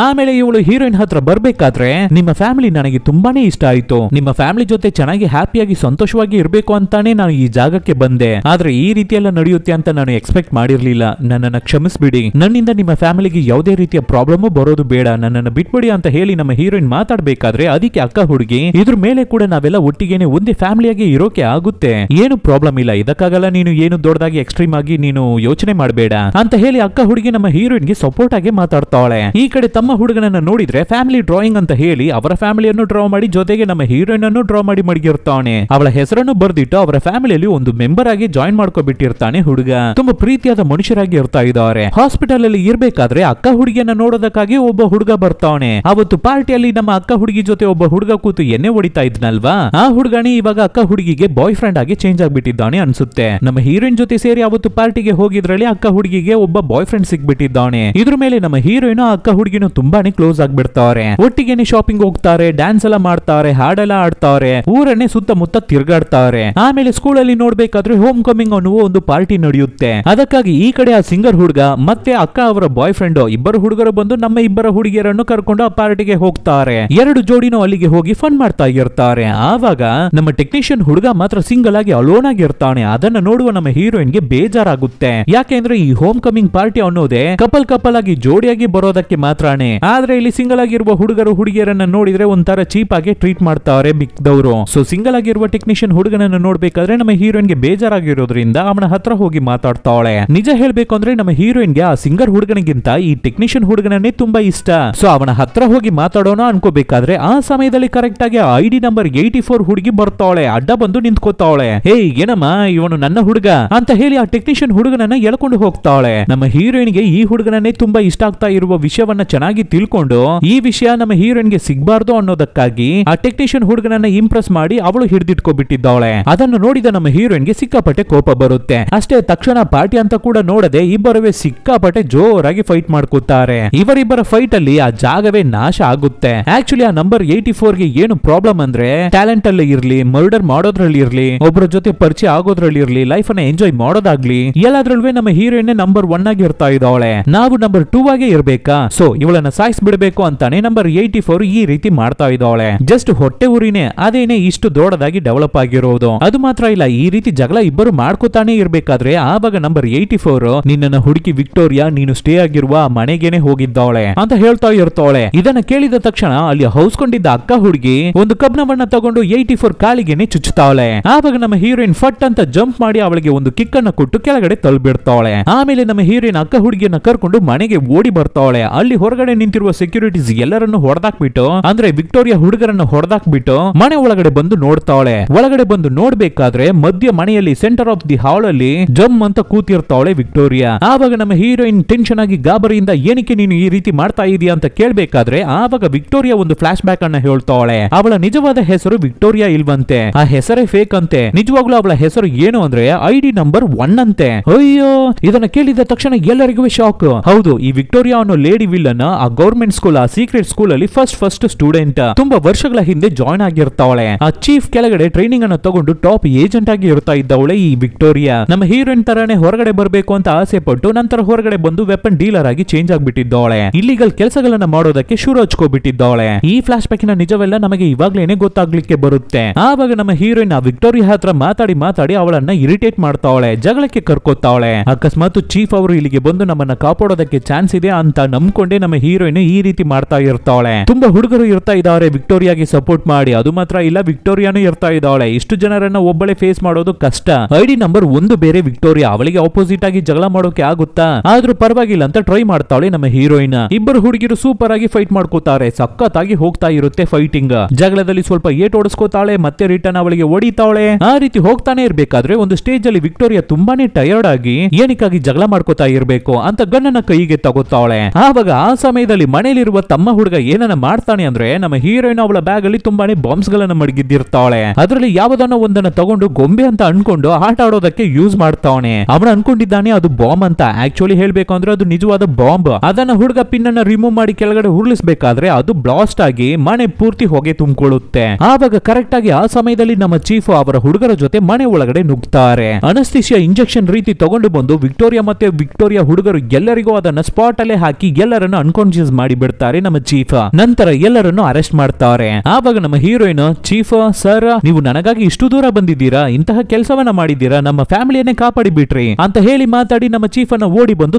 ಆಮೇಲೆ ಇವಳು ಹೀರೋಯಿನ್ ಹತ್ರ ಬರ್ಬೇಕಾದ್ರೆ ನಿಮ್ಮ ಫ್ಯಾಮಿಲಿ ನನಗೆ ತುಂಬಾನೇ ಇಷ್ಟ ಆಯ್ತು ನಿಮ್ಮ ಫ್ಯಾಮಿಲಿ ಜೊತೆ ಚೆನ್ನಾಗಿ ಹ್ಯಾಪಿಯಾಗಿ ಸಂತೋಷವಾಗಿ ಇರಬೇಕು ಅಂತಾನೆ ನಾನು ಈ ಜಾಗಕ್ಕೆ ಬಂದೆ ಆದ್ರೆ ಈ ರೀತಿಯೆಲ್ಲ ನಡೆಯುತ್ತೆ ಅಂತ ನಾನು ಎಕ್ಸ್ಪೆಕ್ಟ್ ಮಾಡಿರ್ಲಿಲ್ಲ ನನ್ನನ್ನ ಕ್ಷಮಿಸ್ಬಿಡಿ ನನ್ನಿಂದ ನಿಮ್ಮ ಫ್ಯಾಮಿಲಿಗೆ ಯಾವುದೇ ರೀತಿಯ ಪ್ರಾಬ್ಲಮ್ ಬರೋದು ಬೇಡ ನನ್ನನ್ನು ಬಿಟ್ಬಿಡಿ ಅಂತ ಹೇಳಿ ನಮ್ಮ ಹೀರೋಯಿನ್ ಮಾತಾಡ್ಬೇಕಾದ್ರೆ ಅದಕ್ಕೆ ಅಕ್ಕ ಹುಡುಗಿ ಇದ್ರ ಮೇಲೆ ಕೂಡ ನಾವೆಲ್ಲ ಒಟ್ಟಿಗೆನೆ ಒಂದೇ ಫ್ಯಾಮಿಲಿಯಾಗಿ ಇರೋಕೆ ಆಗುತ್ತೆ ಏನು ಪ್ರಾಬ್ಲಮ್ ಇಲ್ಲ ಇದಕ್ಕಾಗಲ್ಲ ನೀನು ಏನು ದೊಡ್ಡದಾಗಿ ಎಕ್ಸ್ಟ್ರೀಮ್ ಆಗಿ ನೀನು ಯೋಚನೆ ಮಾಡಬೇಡ ಅಂತ ಹೇಳಿ ಅಕ್ಕ ಹುಡುಗಿ ನಮ್ಮ ಗೆ ಸಪೋರ್ಟ್ ಆಗಿ ಮಾತಾಡ್ತಾಳೆ ಈ ಕಡೆ ತಮ್ಮ ಹುಡುಗನನ್ನ ನೋಡಿದ್ರೆ ಫ್ಯಾಮಿಲಿ ಡ್ರಾಯಿಂಗ್ ಅಂತ ಹೇಳಿ ಅವರ ಫ್ಯಾಮಿಲಿಯನ್ನು ಡ್ರಾ ಮಾಡಿ ಜೊತೆಗೆ ನಮ್ಮ ಹೀರೋಯಿನ್ ಅನ್ನು ಡ್ರಾ ಮಾಡಿ ಮಡಗಿರ್ತಾನೆ ಅವಳ ಹೆಸರನ್ನು ಬರ್ದಿಟ್ಟು ಅವರ ಫ್ಯಾಮಿಲಿಯಲ್ಲಿ ಒಂದು ಮೆಂಬರ್ ಆಗಿ ಜಾಯಿನ್ ಮಾಡ್ಕೊಬಿಟ್ಟಿರ್ತಾನೆ ಹುಡುಗ ತುಂಬಾ ಪ್ರೀತಿಯಾದ ಮನುಷ್ಯರಾಗಿ ಇರ್ತಾ ಇದ್ದಾರೆ ಹಾಸ್ಪಿಟಲ್ ಅಲ್ಲಿ ಇರ್ಬೇಕಾದ್ರೆ ಅಕ್ಕ ಹುಡುಗಿಯನ್ನ ನೋಡೋದಕ್ಕಾಗಿ ಒಬ್ಬ ಹುಡುಗ ಬರ್ತಾವನೆ ಅವತ್ತು ಪಾರ್ಟಿಯಲ್ಲಿ ನಮ್ಮ ಅಕ್ಕ ಹುಡುಗಿ ಜೊತೆ ಒಬ್ಬ ಹುಡುಗ ಕೂತು ಎಣ್ಣೆ ಹೊಡಿತಾ ಇದ್ನಲ್ವಾ ಆ ಹುಡುಗನೇ ಇವಾಗ ಅಕ್ಕ ಹುಡುಗಿಗೆ ಬಾಯ್ ಫ್ರೆಂಡ್ ಆಗಿ ಚೇಂಜ್ ಆಗ್ಬಿಟ್ಟಿದ್ದಾನೆ ಅನ್ಸುತ್ತೆ ನಮ್ಮ ಹೀರೋಯಿನ್ ಜೊತೆ ಸೇರಿ ಅವತ್ತು ಪಾರ್ಟಿಗೆ ಹೋಗಿದ್ರಲ್ಲಿ ಅಕ್ಕ ಹುಡುಗಿಗೆ ಒಬ್ಬ ಬಾಯ್ ಫ್ರೆಂಡ್ ಸಿಗ್ಬಿಟ್ಟಿದ್ದಾನೆ ಇದ್ರ ಮೇಲೆ ನಮ್ಮ ಹೀರೋಯಿನ್ ಅಕ್ಕ ಹುಡುಗಿನ ತುಂಬಾನೇ ಕ್ಲೋಸ್ ಆಗ್ಬಿಡ್ತಾವ್ರೆ ಒಟ್ಟಿಗೆನೆ ಶಾಪಿಂಗ್ ಹೋಗ್ತಾರೆ ಡ್ಯಾನ್ಸ್ ಎಲ್ಲ ಮಾಡ್ತಾರೆ ಹಾಡೆಲ್ಲ ಆಡ್ತಾವ್ರೆ ಊರನ್ನೇ ಮುತ್ತ ತಿರ್ಗಾಡ್ತಾವ್ರೆ ಆಮೇಲೆ ಸ್ಕೂಲ್ ಅಲ್ಲಿ ನೋಡ್ಬೇಕಾದ್ರೆ ಹೋಮ್ ಕಮಿಂಗ್ ಅನ್ನುವ ಒಂದು ಪಾರ್ಟಿ ನಡೆಯುತ್ತೆ ಅದಕ್ಕಾಗಿ ಈ ಕಡೆ ಆ ಸಿಂಗರ್ ಹುಡುಗ ಮತ್ತೆ ಅಕ್ಕ ಅವರ ಬಾಯ್ ಫ್ರೆಂಡ್ ಇಬ್ಬರು ಹುಡುಗರು ಬಂದು ನಮ್ಮ ಇಬ್ಬರ ಹುಡುಗಿಯರನ್ನು ಕರ್ಕೊಂಡು ಆ ಪಾರ್ಟಿಗೆ ಹೋಗ್ತಾರೆ ಎರಡು ಜೋಡಿನೂ ಅಲ್ಲಿಗೆ ಹೋಗಿ ಫನ್ ಮಾಡ್ತಾ ಇರ್ತಾರೆ ಆವಾಗ ನಮ್ಮ ಟೆಕ್ನಿಷಿಯನ್ ಹುಡುಗ ಮಾತ್ರ ಸಿಂಗಲ್ ಆಗಿ ಅಲೋನ್ ಆಗಿರ್ತಾನೆ ಅದನ್ನ ನೋಡುವ ನಮ್ಮ ಹೀರೋಯಿನ್ ಗೆ ಬೇಜಾರಾಗುತ್ತೆ ಯಾಕೆಂದ್ರೆ ಈ ಹೋಮ್ ಕಮಿಂಗ್ ಪಾರ್ಟಿ ಅನ್ನೋದೇ ಕಪಲ್ ಕಪಲ್ ಆಗಿ ಜೋಡಿಯಾಗಿ ಬರೋದಕ್ಕೆ ಮಾತ್ರ ಆದ್ರೆ ಇಲ್ಲಿ ಸಿಂಗಲ್ ಆಗಿರುವ ಹುಡುಗರು ಹುಡುಗಿಯರನ್ನ ನೋಡಿದ್ರೆ ಒಂಥರ ಚೀಪ್ ಆಗಿ ಟ್ರೀಟ್ ಮಾಡ್ತಾರೆ ದವರು ಸೊ ಸಿಂಗಲ್ ಆಗಿರುವ ಟೆಕ್ನಿಷಿಯನ್ ಹುಡುಗನನ್ನ ನೋಡ್ಬೇಕಾದ್ರೆ ನಮ್ಮ ಹೀರೋಯಿನ್ ಗೆ ಬೇಜಾರಾಗಿರೋದ್ರಿಂದ ಅವನ ಹತ್ರ ಹೋಗಿ ಮಾತಾಡ್ತಾವಳೆ ನಿಜ ಹೇಳ್ಬೇಕು ಅಂದ್ರೆ ನಮ್ಮ ಹೀರೋಯಿನ್ ಗೆ ಆ ಸಿಂಗರ್ ಹುಡುಗನಿಗಿಂತ ಈ ಟೆಕ್ನಿಷಿಯನ್ ಹುಡುಗನನ್ನೇ ತುಂಬಾ ಇಷ್ಟ ಸೊ ಅವನ ಹತ್ರ ಹೋಗಿ ಮಾತಾಡೋಣ ಅನ್ಕೋಬೇಕಾದ್ರೆ ಆ ಸಮಯದಲ್ಲಿ ಕರೆಕ್ಟ್ ಆಗಿ ಐಡಿ ನಂಬರ್ ಏಯ್ಟಿ ಫೋರ್ ಹುಡುಗಿ ಬರ್ತಾವಳೆ ಅಡ್ಡ ಬಂದು ನಿಂತ್ಕೋತಾವಳೆ ಹೇ ಏನಮ್ಮ ಇವನು ನನ್ನ ಹುಡುಗ ಅಂತ ಹೇಳಿ ಆ ಟೆಕ್ನಿಷಿಯನ್ ಹುಡುಗನನ್ನ ಎಳ್ಕೊಂಡು ಹೋಗ್ತಾಳೆ ನಮ್ಮ ಹೀರೋಯಿನ್ ಗೆ ಈ ಹುಡುಗನನ್ನೇ ತುಂಬಾ ಇಷ್ಟ ಆಗ್ತಾ ಇರುವ ವಿಷಯವನ್ನ ಚೆನ್ನಾಗಿ ಚೆನ್ನಾಗಿ ತಿಳ್ಕೊಂಡು ಈ ವಿಷಯ ನಮ್ಮ ಹೀರೋಯಿನ್ ಗೆ ಸಿಗ್ಬಾರ್ದು ಅನ್ನೋದಕ್ಕಾಗಿ ಆ ಟೆಕ್ನಿಷಿಯನ್ ಹುಡುಗನನ್ನ ಇಂಪ್ರೆಸ್ ಮಾಡಿ ಅವಳು ಹಿಡಿದಿಟ್ಕೊಬಿಟ್ಟಿದ್ದಾಳೆ ಅದನ್ನು ನೋಡಿದ ನಮ್ಮ ಹೀರೋಯಿನ್ ಗೆ ಸಿಕ್ಕಾಪಟ್ಟೆ ಕೋಪ ಬರುತ್ತೆ ಅಷ್ಟೇ ತಕ್ಷಣ ಪಾರ್ಟಿ ಅಂತ ಕೂಡ ನೋಡದೆ ಇಬ್ಬರವೇ ಸಿಕ್ಕಾಪಟ್ಟೆ ಜೋರಾಗಿ ಫೈಟ್ ಮಾಡ್ಕೋತಾರೆ ಇವರಿಬ್ಬರ ಫೈಟ್ ಅಲ್ಲಿ ಆ ಜಾಗವೇ ನಾಶ ಆಗುತ್ತೆ ಆಕ್ಚುಲಿ ಆ ನಂಬರ್ ಏಯ್ಟಿ ಫೋರ್ ಗೆ ಏನು ಪ್ರಾಬ್ಲಮ್ ಅಂದ್ರೆ ಟ್ಯಾಲೆಂಟ್ ಅಲ್ಲಿ ಇರ್ಲಿ ಮರ್ಡರ್ ಮಾಡೋದ್ರಲ್ಲಿ ಇರ್ಲಿ ಒಬ್ಬರ ಜೊತೆ ಪರಿಚಯ ಆಗೋದ್ರಲ್ಲಿ ಇರ್ಲಿ ಲೈಫ್ ಅನ್ನ ಎಂಜಾಯ್ ಮಾಡೋದಾಗ್ಲಿ ಎಲ್ಲಾದ್ರಲ್ವೇ ನಮ್ಮ ಹೀರೋಯಿನ್ ನಂಬರ್ ಒನ್ ಆಗಿ ಇರ್ತಾ ಇದ್ದಾಳೆ ನಾವು ನಂಬರ್ ಟೂ ಆಗೇ ಇರ್ಬೇಕಾ ಸೊ ಇವಳ ಸಾಯಿಸಿ ಬಿಡಬೇಕು ಅಂತಾನೆ ನಂಬರ್ ಏಯ್ಟಿ ಫೋರ್ ಈ ರೀತಿ ಮಾಡ್ತಾ ಇದ್ದಾಳೆ ಜಸ್ಟ್ ಹೊಟ್ಟೆ ಊರಿನೇ ಅದೇನೆ ಇಷ್ಟು ದೊಡ್ಡದಾಗಿ ಡೆವಲಪ್ ಆಗಿರೋದು ಅದು ಮಾತ್ರ ಇಲ್ಲ ಈ ರೀತಿ ಜಗಳ ಇಬ್ಬರು ಮಾಡ್ಕೋತಾನೆ ಇರ್ಬೇಕಾದ್ರೆ ಆವಾಗ ನಂಬರ್ ಏಯ್ಟಿ ಫೋರ್ ನಿನ್ನ ಹುಡುಕಿ ವಿಕ್ಟೋರಿಯಾ ನೀನು ಸ್ಟೇ ಆಗಿರುವ ಮನೆಗೆನೆ ಹೋಗಿದ್ದಾಳೆ ಅಂತ ಹೇಳ್ತಾ ಇರ್ತಾಳೆ ಇದನ್ನ ಕೇಳಿದ ತಕ್ಷಣ ಅಲ್ಲಿ ಹೌಸ್ಕೊಂಡಿದ್ದ ಅಕ್ಕ ಹುಡುಗಿ ಒಂದು ಬಣ್ಣ ತಗೊಂಡು ಏಯ್ಟಿ ಫೋರ್ ಕಾಲಿಗೆನೆ ಚುಚ್ತಾವಳೆ ಆವಾಗ ನಮ್ಮ ಹೀರೋಯಿನ್ ಫಟ್ ಅಂತ ಜಂಪ್ ಮಾಡಿ ಅವಳಿಗೆ ಒಂದು ಕಿಕ್ ಅನ್ನ ಕೊಟ್ಟು ಕೆಳಗಡೆ ತಲ್ಬಿಡ್ತಾವಳೆ ಆಮೇಲೆ ನಮ್ಮ ಹೀರೋಯಿನ್ ಅಕ್ಕ ಹುಡುಗಿಯನ್ನ ಕರ್ಕೊಂಡು ಮನೆಗೆ ಓಡಿ ಬರ್ತಾವಳೆ ಅಲ್ಲಿ ಹೊರಗಡೆ ನಿಂತಿರುವ ಸೆಕ್ಯೂರಿಟೀಸ್ ಎಲ್ಲರನ್ನು ಹೊಡೆದಾಕ್ಬಿಟ್ಟು ಅಂದ್ರೆ ವಿಕ್ಟೋರಿಯಾ ಹುಡುಗರನ್ನು ಹೊಡೆದಾಕ್ಬಿಟ್ಟು ಮನೆ ಒಳಗಡೆ ಬಂದು ನೋಡ್ತಾಳೆ ಒಳಗಡೆ ಬಂದು ನೋಡ್ಬೇಕಾದ್ರೆ ಮಧ್ಯ ಮನೆಯಲ್ಲಿ ಸೆಂಟರ್ ಆಫ್ ದಿ ಹಾಲ್ ಅಲ್ಲಿ ಜಮ್ ಅಂತ ಕೂತಿರ್ತಾಳೆ ವಿಕ್ಟೋರಿಯಾ ಆವಾಗ ನಮ್ಮ ಹೀರೋಯಿನ್ ಟೆನ್ಷನ್ ಆಗಿ ಗಾಬರಿಯಿಂದ ಏನಕ್ಕೆ ನೀನು ಈ ರೀತಿ ಮಾಡ್ತಾ ಇದೀಯಾ ಅಂತ ಕೇಳ್ಬೇಕಾದ್ರೆ ಆವಾಗ ವಿಕ್ಟೋರಿಯಾ ಒಂದು ಫ್ಲಾಶ್ ಬ್ಯಾಕ್ ಅನ್ನ ಹೇಳ್ತಾಳೆ ಅವಳ ನಿಜವಾದ ಹೆಸರು ವಿಕ್ಟೋರಿಯಾ ಇಲ್ವಂತೆ ಆ ಹೆಸರೇ ಫೇಕ್ ಅಂತೆ ನಿಜವಾಗ್ಲೂ ಅವಳ ಹೆಸರು ಏನು ಅಂದ್ರೆ ಐಡಿ ನಂಬರ್ ಒನ್ ಅಂತೆ ಅಯ್ಯೋ ಇದನ್ನ ಕೇಳಿದ ತಕ್ಷಣ ಎಲ್ಲರಿಗೂ ಶಾಕ್ ಹೌದು ಈ ವಿಕ್ಟೋರಿಯಾ ಅನ್ನೋ ಲೇಡಿ ಅನ್ನ ಆ ಗೌರ್ಮೆಂಟ್ ಸ್ಕೂಲ್ ಆ ಸೀಕ್ರೆಟ್ ಸ್ಕೂಲ್ ಅಲ್ಲಿ ಫಸ್ಟ್ ಫಸ್ಟ್ ಸ್ಟೂಡೆಂಟ್ ತುಂಬಾ ವರ್ಷಗಳ ಹಿಂದೆ ಜಾಯ್ನ್ ಆಗಿರ್ತಾವಳೆ ಆ ಚೀಫ್ ಕೆಳಗಡೆ ಟ್ರೈನಿಂಗ್ ಅನ್ನು ತಗೊಂಡು ಟಾಪ್ ಏಜೆಂಟ್ ಆಗಿ ಇರ್ತಾ ಇದ್ದವಳೆ ಈ ವಿಕ್ಟೋರಿಯಾ ನಮ್ಮ ಹೀರೋಯಿನ್ ತರನೇ ಹೊರಗಡೆ ಬರಬೇಕು ಅಂತ ಆಸೆ ಪಟ್ಟು ನಂತರ ಹೊರಗಡೆ ಬಂದು ವೆಪನ್ ಡೀಲರ್ ಆಗಿ ಚೇಂಜ್ ಆಗ್ಬಿಟ್ಟಿದ್ದಾಳೆ ಇಲ್ಲಿಗಲ್ ಕೆಲಸಗಳನ್ನ ಮಾಡೋದಕ್ಕೆ ಶುರು ಹಚ್ಕೋಬಿಟ್ಟಿದ್ದಾಳೆ ಈ ಫ್ಲಾಶ್ ಬ್ಯಾಕ್ ನ ನಿಜವೆಲ್ಲ ನಮಗೆ ಇವಾಗ್ಲೇನೆ ಗೊತ್ತಾಗ್ಲಿಕ್ಕೆ ಬರುತ್ತೆ ಆವಾಗ ನಮ್ಮ ಹೀರೋಯಿನ್ ಆ ವಿಕ್ಟೋರಿಯಾ ಹತ್ರ ಮಾತಾಡಿ ಮಾತಾಡಿ ಅವಳನ್ನ ಇರಿಟೇಟ್ ಮಾಡ್ತಾವಳೆ ಜಗಳಕ್ಕೆ ಕರ್ಕೋತಾವಳೆ ಅಕಸ್ಮಾತ್ ಚೀಫ್ ಅವರು ಇಲ್ಲಿಗೆ ಬಂದು ನಮ್ಮನ್ನ ಕಾಪಾಡೋದಕ್ಕೆ ಚಾನ್ಸ್ ಇದೆ ಅಂತ ನಂಬ್ಕೊಂಡೆ ನಮ್ಮ ಹೀರೋಯಿನ್ ಈ ರೀತಿ ಮಾಡ್ತಾ ಇರ್ತಾಳೆ ತುಂಬಾ ಹುಡುಗರು ಇರ್ತಾ ಇದ್ದಾರೆ ವಿಕ್ಟೋರಿಯಾಗೆ ಸಪೋರ್ಟ್ ಮಾಡಿ ಅದು ಮಾತ್ರ ಇಲ್ಲ ವಿಕ್ಟೋರಿಯಾನು ಇರ್ತಾ ಇದ್ದಾಳೆ ಇಷ್ಟು ಜನರನ್ನ ಒಬ್ಬಳೆ ಫೇಸ್ ಮಾಡೋದು ಕಷ್ಟ ಐಡಿ ನಂಬರ್ ಒಂದು ಬೇರೆ ವಿಕ್ಟೋರಿಯಾ ಅವಳಿಗೆ ಆಪೋಸಿಟ್ ಆಗಿ ಜಗಳ ಮಾಡೋಕೆ ಆಗುತ್ತಾ ಆದ್ರೂ ಪರವಾಗಿಲ್ಲ ಅಂತ ಟ್ರೈ ಮಾಡ್ತಾಳೆ ನಮ್ಮ ಹೀರೋಯಿನ್ ಇಬ್ಬರು ಹುಡುಗಿರು ಸೂಪರ್ ಆಗಿ ಫೈಟ್ ಮಾಡ್ಕೋತಾರೆ ಸಖತ್ತಾಗಿ ಹೋಗ್ತಾ ಇರುತ್ತೆ ಫೈಟಿಂಗ್ ಜಗಳದಲ್ಲಿ ಸ್ವಲ್ಪ ಏಟ್ ಓಡಿಸ್ಕೋತಾಳೆ ಮತ್ತೆ ರಿಟರ್ನ್ ಅವಳಿಗೆ ಓಡಿತಾಳೆ ಆ ರೀತಿ ಹೋಗ್ತಾನೆ ಇರ್ಬೇಕಾದ್ರೆ ಒಂದು ಸ್ಟೇಜ್ ಅಲ್ಲಿ ವಿಕ್ಟೋರಿಯಾ ತುಂಬಾನೇ ಟಯರ್ಡ್ ಆಗಿ ಏನಕ್ಕಾಗಿ ಜಗಳ ಮಾಡ್ಕೋತಾ ಇರ್ಬೇಕು ಅಂತ ಗಣ್ಣನ ಕೈಗೆ ತಗೋತಾಳೆ ಆವಾಗ ಸಮಯದಲ್ಲಿ ಮನೆಯಲ್ಲಿರುವ ತಮ್ಮ ಹುಡುಗ ಏನನ್ನ ಮಾಡ್ತಾನೆ ಅಂದ್ರೆ ನಮ್ಮ ಹೀರೋಯಿನ್ ಅವಳ ಬ್ಯಾಗ್ ಅಲ್ಲಿ ತುಂಬಾನೇ ಬಾಂಬ್ಸ್ ಗಳನ್ನ ಮಡಗಿದ್ದಿರ್ತಾಳೆ ಅದರಲ್ಲಿ ಯಾವ್ದನ್ನ ಒಂದನ್ನ ತಗೊಂಡು ಗೊಂಬೆ ಅಂತ ಅನ್ಕೊಂಡು ಆಟ ಆಡೋದಕ್ಕೆ ಯೂಸ್ ಮಾಡ್ತಾವನೆ ಅವನ ಅನ್ಕೊಂಡಿದ್ದಾನೆ ಅದು ಬಾಂಬ್ ಅಂತ ಆಕ್ಚುಲಿ ಹೇಳ್ಬೇಕು ಅಂದ್ರೆ ಅದು ನಿಜವಾದ ಬಾಂಬ್ ಅದನ್ನ ಹುಡುಗ ಪಿನ್ ಅನ್ನ ರಿಮೂವ್ ಮಾಡಿ ಕೆಳಗಡೆ ಹುರ್ಲಿಸ್ಬೇಕಾದ್ರೆ ಅದು ಬ್ಲಾಸ್ಟ್ ಆಗಿ ಮನೆ ಪೂರ್ತಿ ಹೊಗೆ ತುಂಬಿಕೊಳ್ಳುತ್ತೆ ಆವಾಗ ಕರೆಕ್ಟ್ ಆಗಿ ಆ ಸಮಯದಲ್ಲಿ ನಮ್ಮ ಚೀಫ್ ಅವರ ಹುಡುಗರ ಜೊತೆ ಮನೆ ಒಳಗಡೆ ನುಗ್ತಾರೆ ಅನಸ್ತಿಸಿಯಾ ಇಂಜೆಕ್ಷನ್ ರೀತಿ ತಗೊಂಡು ಬಂದು ವಿಕ್ಟೋರಿಯಾ ಮತ್ತೆ ವಿಕ್ಟೋರಿಯಾ ಹುಡುಗರು ಎಲ್ಲರಿಗೂ ಅದನ್ನ ಸ್ಪಾಟ್ ಅಲ್ಲೇ ಹಾಕಿ ಎಲ್ಲರನ್ನ ಅನ್ಕೊಂಡು ಅನ್ಕಾನ್ಶಿಯಸ್ ಮಾಡಿ ಬಿಡ್ತಾರೆ ನಮ್ಮ ಚೀಫ್ ನಂತರ ಎಲ್ಲರನ್ನು ಅರೆಸ್ಟ್ ಮಾಡ್ತಾರೆ ಆವಾಗ ನಮ್ಮ ಹೀರೋಯಿನ್ ಚೀಫ್ ಸರ್ ನೀವು ನನಗಾಗಿ ಇಷ್ಟು ದೂರ ಬಂದಿದ್ದೀರಾ ಇಂತಹ ಕೆಲಸವನ್ನ ಮಾಡಿದ್ದೀರಾ ನಮ್ಮ ಫ್ಯಾಮಿಲಿಯನ್ನೇ ಕಾಪಾಡಿ ಬಿಟ್ರಿ ಅಂತ ಹೇಳಿ ಮಾತಾಡಿ ನಮ್ಮ ಅನ್ನ ಓಡಿ ಬಂದು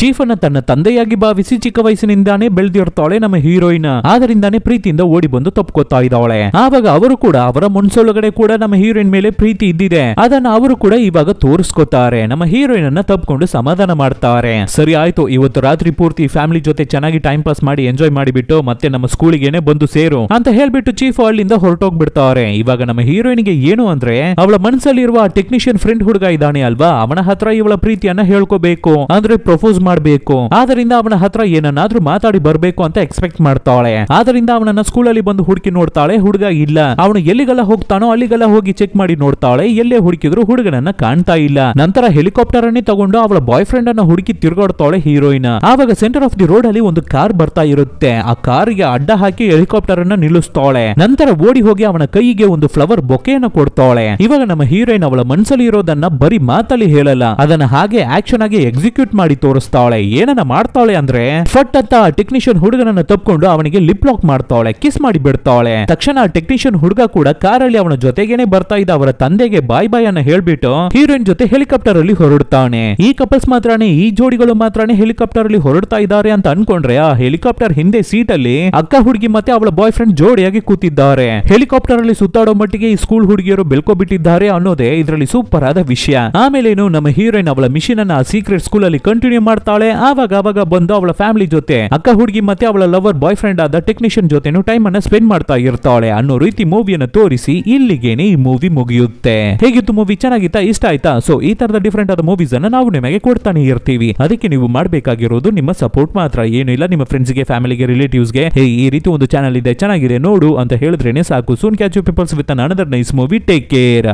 ಚೀಫ್ ಅನ್ನ ತನ್ನ ತಂದೆಯಾಗಿ ಭಾವಿಸಿ ಚಿಕ್ಕ ವಯಸ್ಸಿನಿಂದಾನೇ ಬೆಳೆದಿರ್ತಾಳೆ ನಮ್ಮ ಹೀರೋಯಿನ್ ಆದ್ರಿಂದಾನೇ ಪ್ರೀತಿಯಿಂದ ಓಡಿ ಬಂದು ತಪ್ಕೋತಾ ಇದ್ದಾಳೆ ಆವಾಗ ಅವರು ಕೂಡ ಅವರ ಮನ್ಸೊಳಗಡೆ ಕೂಡ ನಮ್ಮ ಹೀರೋಯಿನ್ ಮೇಲೆ ಪ್ರೀತಿ ಇದ್ದಿದೆ ಅದನ್ನ ಅವರು ಕೂಡ ಇವಾಗ ತೋರಿಸ್ಕೋತಾರೆ ನಮ್ಮ ಹೀರೋಯಿನ್ ಅನ್ನ ತಪ್ಕೊಂಡು ಸಮಾಧಾನ ಮಾಡ್ತಾರೆ ಸರಿ ಆಯ್ತು ಇವತ್ತು ರಾತ್ರಿ ಪೂರ್ತಿ ಫ್ಯಾಮಿಲಿ ಫ್ಯಾಮಿಲಿ ಜೊತೆ ಚೆನ್ನಾಗಿ ಟೈಮ್ ಪಾಸ್ ಮಾಡಿ ಎಂಜಾಯ್ ಮಾಡಿಬಿಟ್ಟು ಮತ್ತೆ ನಮ್ಮ ಸ್ಕೂಲಿಗೆ ಬಂದು ಸೇರು ಅಂತ ಹೇಳ್ಬಿಟ್ಟು ಚೀಫ್ ಇಂದ ಹೊರಟೋಗ್ಬಿಡ್ತಾವ್ರೆ ಇವಾಗ ನಮ್ಮ ಹೀರೋಯಿನ್ ಗೆ ಏನು ಅಂದ್ರೆ ಅವಳ ಮನಸ್ಸಲ್ಲಿರುವ ಟೆಕ್ನಿಷಿಯನ್ ಫ್ರೆಂಡ್ ಹುಡುಗ ಇದ್ದಾನೆ ಅಲ್ವಾ ಅವನ ಹತ್ರ ಇವಳ ಪ್ರೀತಿಯನ್ನ ಹೇಳ್ಕೋಬೇಕು ಅಂದ್ರೆ ಪ್ರಪೋಸ್ ಮಾಡಬೇಕು ಆದ್ರಿಂದ ಅವನ ಹತ್ರ ಏನನ್ನಾದ್ರೂ ಮಾತಾಡಿ ಬರಬೇಕು ಅಂತ ಎಕ್ಸ್ಪೆಕ್ಟ್ ಮಾಡ್ತಾಳೆ ಆದ್ರಿಂದ ಅವನನ್ನ ಸ್ಕೂಲಲ್ಲಿ ಬಂದು ಹುಡುಕಿ ನೋಡ್ತಾಳೆ ಹುಡುಗ ಇಲ್ಲ ಅವನು ಎಲ್ಲಿಗೆಲ್ಲ ಹೋಗ್ತಾನೋ ಅಲ್ಲಿಗೆಲ್ಲ ಹೋಗಿ ಚೆಕ್ ಮಾಡಿ ನೋಡ್ತಾಳೆ ಎಲ್ಲೇ ಹುಡುಕಿದ್ರು ಹುಡುಗನನ್ನ ಕಾಣ್ತಾ ಇಲ್ಲ ನಂತರ ಹೆಲಿಕಾಪ್ಟರ್ ಅನ್ನೇ ತಗೊಂಡು ಅವಳ ಬಾಯ್ ಫ್ರೆಂಡ್ ಅನ್ನ ಹುಡುಕಿ ತಿರುಗಾಡ್ತಾಳೆ ಹೀರೋಯಿನ್ ಆವಾಗ ಸೆಂಟರ್ ಆಫ್ ದಿ ರೋಡ್ ಅಲ್ಲಿ ಒಂದು ಕಾರ್ ಬರ್ತಾ ಇರುತ್ತೆ ಆ ಕಾರ್ಗೆ ಅಡ್ಡ ಹಾಕಿ ಹೆಲಿಕಾಪ್ಟರ್ ಅನ್ನ ನಿಲ್ಲಿಸ್ತಾಳೆ ನಂತರ ಓಡಿ ಹೋಗಿ ಅವನ ಕೈಗೆ ಒಂದು ಫ್ಲವರ್ ಬೊಕೆಯನ್ನು ಕೊಡ್ತಾಳೆ ಇವಾಗ ನಮ್ಮ ಹೀರೋಯಿನ್ ಅವಳ ಮನಸ್ಸಲ್ಲಿ ಇರೋದನ್ನ ಬರೀ ಮಾತಲ್ಲಿ ಹೇಳಲ್ಲ ಅದನ್ನ ಹಾಗೆ ಆಕ್ಷನ್ ಆಗಿ ಎಕ್ಸಿಕ್ಯೂಟ್ ಮಾಡಿ ತೋರಿಸ್ತಾಳೆ ಏನನ್ನ ಮಾಡ್ತಾಳೆ ಅಂದ್ರೆ ಫಟ್ ಅಂತ ಟೆಕ್ನಿಷಿಯನ್ ಹುಡುಗನನ್ನ ತಪ್ಕೊಂಡು ಅವನಿಗೆ ಲಿಪ್ ಲಾಕ್ ಮಾಡ್ತಾಳೆ ಕಿಸ್ ಮಾಡಿ ಬಿಡ್ತಾಳೆ ತಕ್ಷಣ ಆ ಟೆಕ್ನಿಷಿಯನ್ ಹುಡುಗ ಕೂಡ ಕಾರಲ್ಲಿ ಅವನ ಜೊತೆಗೇನೆ ಬರ್ತಾ ಇದ್ದ ಅವರ ತಂದೆಗೆ ಬಾಯ್ ಬಾಯ್ ಅನ್ನ ಹೇಳ್ಬಿಟ್ಟು ಹೀರೋಯಿನ್ ಜೊತೆ ಹೆಲಿಕಾಪ್ಟರ್ ಅಲ್ಲಿ ಹೊರಡ್ತಾನೆ ಈ ಕಪಲ್ಸ್ ಮಾತ್ರನೇ ಈ ಜೋಡಿಗಳು ಮಾತ್ರನೇ ಹೆಲಿಕಾಪ್ಟರ್ ಅಲ್ಲಿ ಹೊರಡ್ತಾ ಇದ್ದಾರೆ ಅಂತ ಅನ್ಕೊಂಡ್ರೆ ಆ ಹೆಲಿಕಾಪ್ಟರ್ ಹಿಂದೆ ಸೀಟ್ ಅಲ್ಲಿ ಅಕ್ಕ ಹುಡುಗಿ ಮತ್ತೆ ಅವಳ ಬಾಯ್ ಫ್ರೆಂಡ್ ಜೋಡಿಯಾಗಿ ಕೂತಿದ್ದಾರೆ ಹೆಲಿಕಾಪ್ಟರ್ ಅಲ್ಲಿ ಸುತ್ತಾಡೋ ಮಟ್ಟಿಗೆ ಈ ಸ್ಕೂಲ್ ಹುಡುಗಿಯರು ಬಿಟ್ಟಿದ್ದಾರೆ ಅನ್ನೋದೇ ಇದರಲ್ಲಿ ಸೂಪರ್ ಆದ ವಿಷಯ ಆಮೇಲೆ ನಮ್ಮ ಹೀರೋಯಿನ್ ಅವಳ ಮಿಷಿನ್ ಅನ್ನ ಸೀಕ್ರೆಟ್ ಸ್ಕೂಲ್ ಅಲ್ಲಿ ಕಂಟಿನ್ಯೂ ಮಾಡ್ತಾಳೆ ಆವಾಗ ಅವಾಗ ಬಂದು ಅವಳ ಫ್ಯಾಮಿಲಿ ಜೊತೆ ಅಕ್ಕ ಹುಡುಗಿ ಮತ್ತೆ ಅವಳ ಲವರ್ ಬಾಯ್ ಫ್ರೆಂಡ್ ಆದ ಟೆಕ್ನಿಷಿಯನ್ ಜೊತೆನೂ ಟೈಮ್ ಅನ್ನ ಸ್ಪೆಂಡ್ ಮಾಡ್ತಾ ಇರ್ತಾಳೆ ಅನ್ನೋ ರೀತಿ ಮೂವಿಯನ್ನ ತೋರಿಸಿ ಇಲ್ಲಿಗೇನೆ ಈ ಮೂವಿ ಮುಗಿಯುತ್ತೆ ಹೇಗಿತ್ತು ಮೂವಿ ಚೆನ್ನಾಗಿತ್ತಾ ಇಷ್ಟ ಆಯ್ತಾ ಸೊ ಈ ತರದ ಡಿಫ್ರೆಂಟ್ ಆದ ಮೂವೀಸ್ ಅನ್ನ ನಾವು ನಿಮಗೆ ಕೊಡ್ತಾನೆ ಇರ್ತೀವಿ ಅದಕ್ಕೆ ನೀವು ಮಾಡಬೇಕಾಗಿರೋದು ನಿಮ್ಮ ಸಪೋರ್ಟ್ ಮಾಡಿ ಮಾತ್ರ ಏನು ಇಲ್ಲ ನಿಮ್ಮ ಫ್ರೆಂಡ್ಸ್ಗೆ ಫ್ಯಾಮಿಲಿಗೆ ರಿಲೇಟಿವ್ಸ್ಗೆ ಈ ರೀತಿ ಒಂದು ಚಾನಲ್ ಇದೆ ಚೆನ್ನಾಗಿದೆ ನೋಡು ಅಂತ ಹೇಳಿದ್ರೇನೆ ಸಾಕು soon catch you peoples with another nice movie take care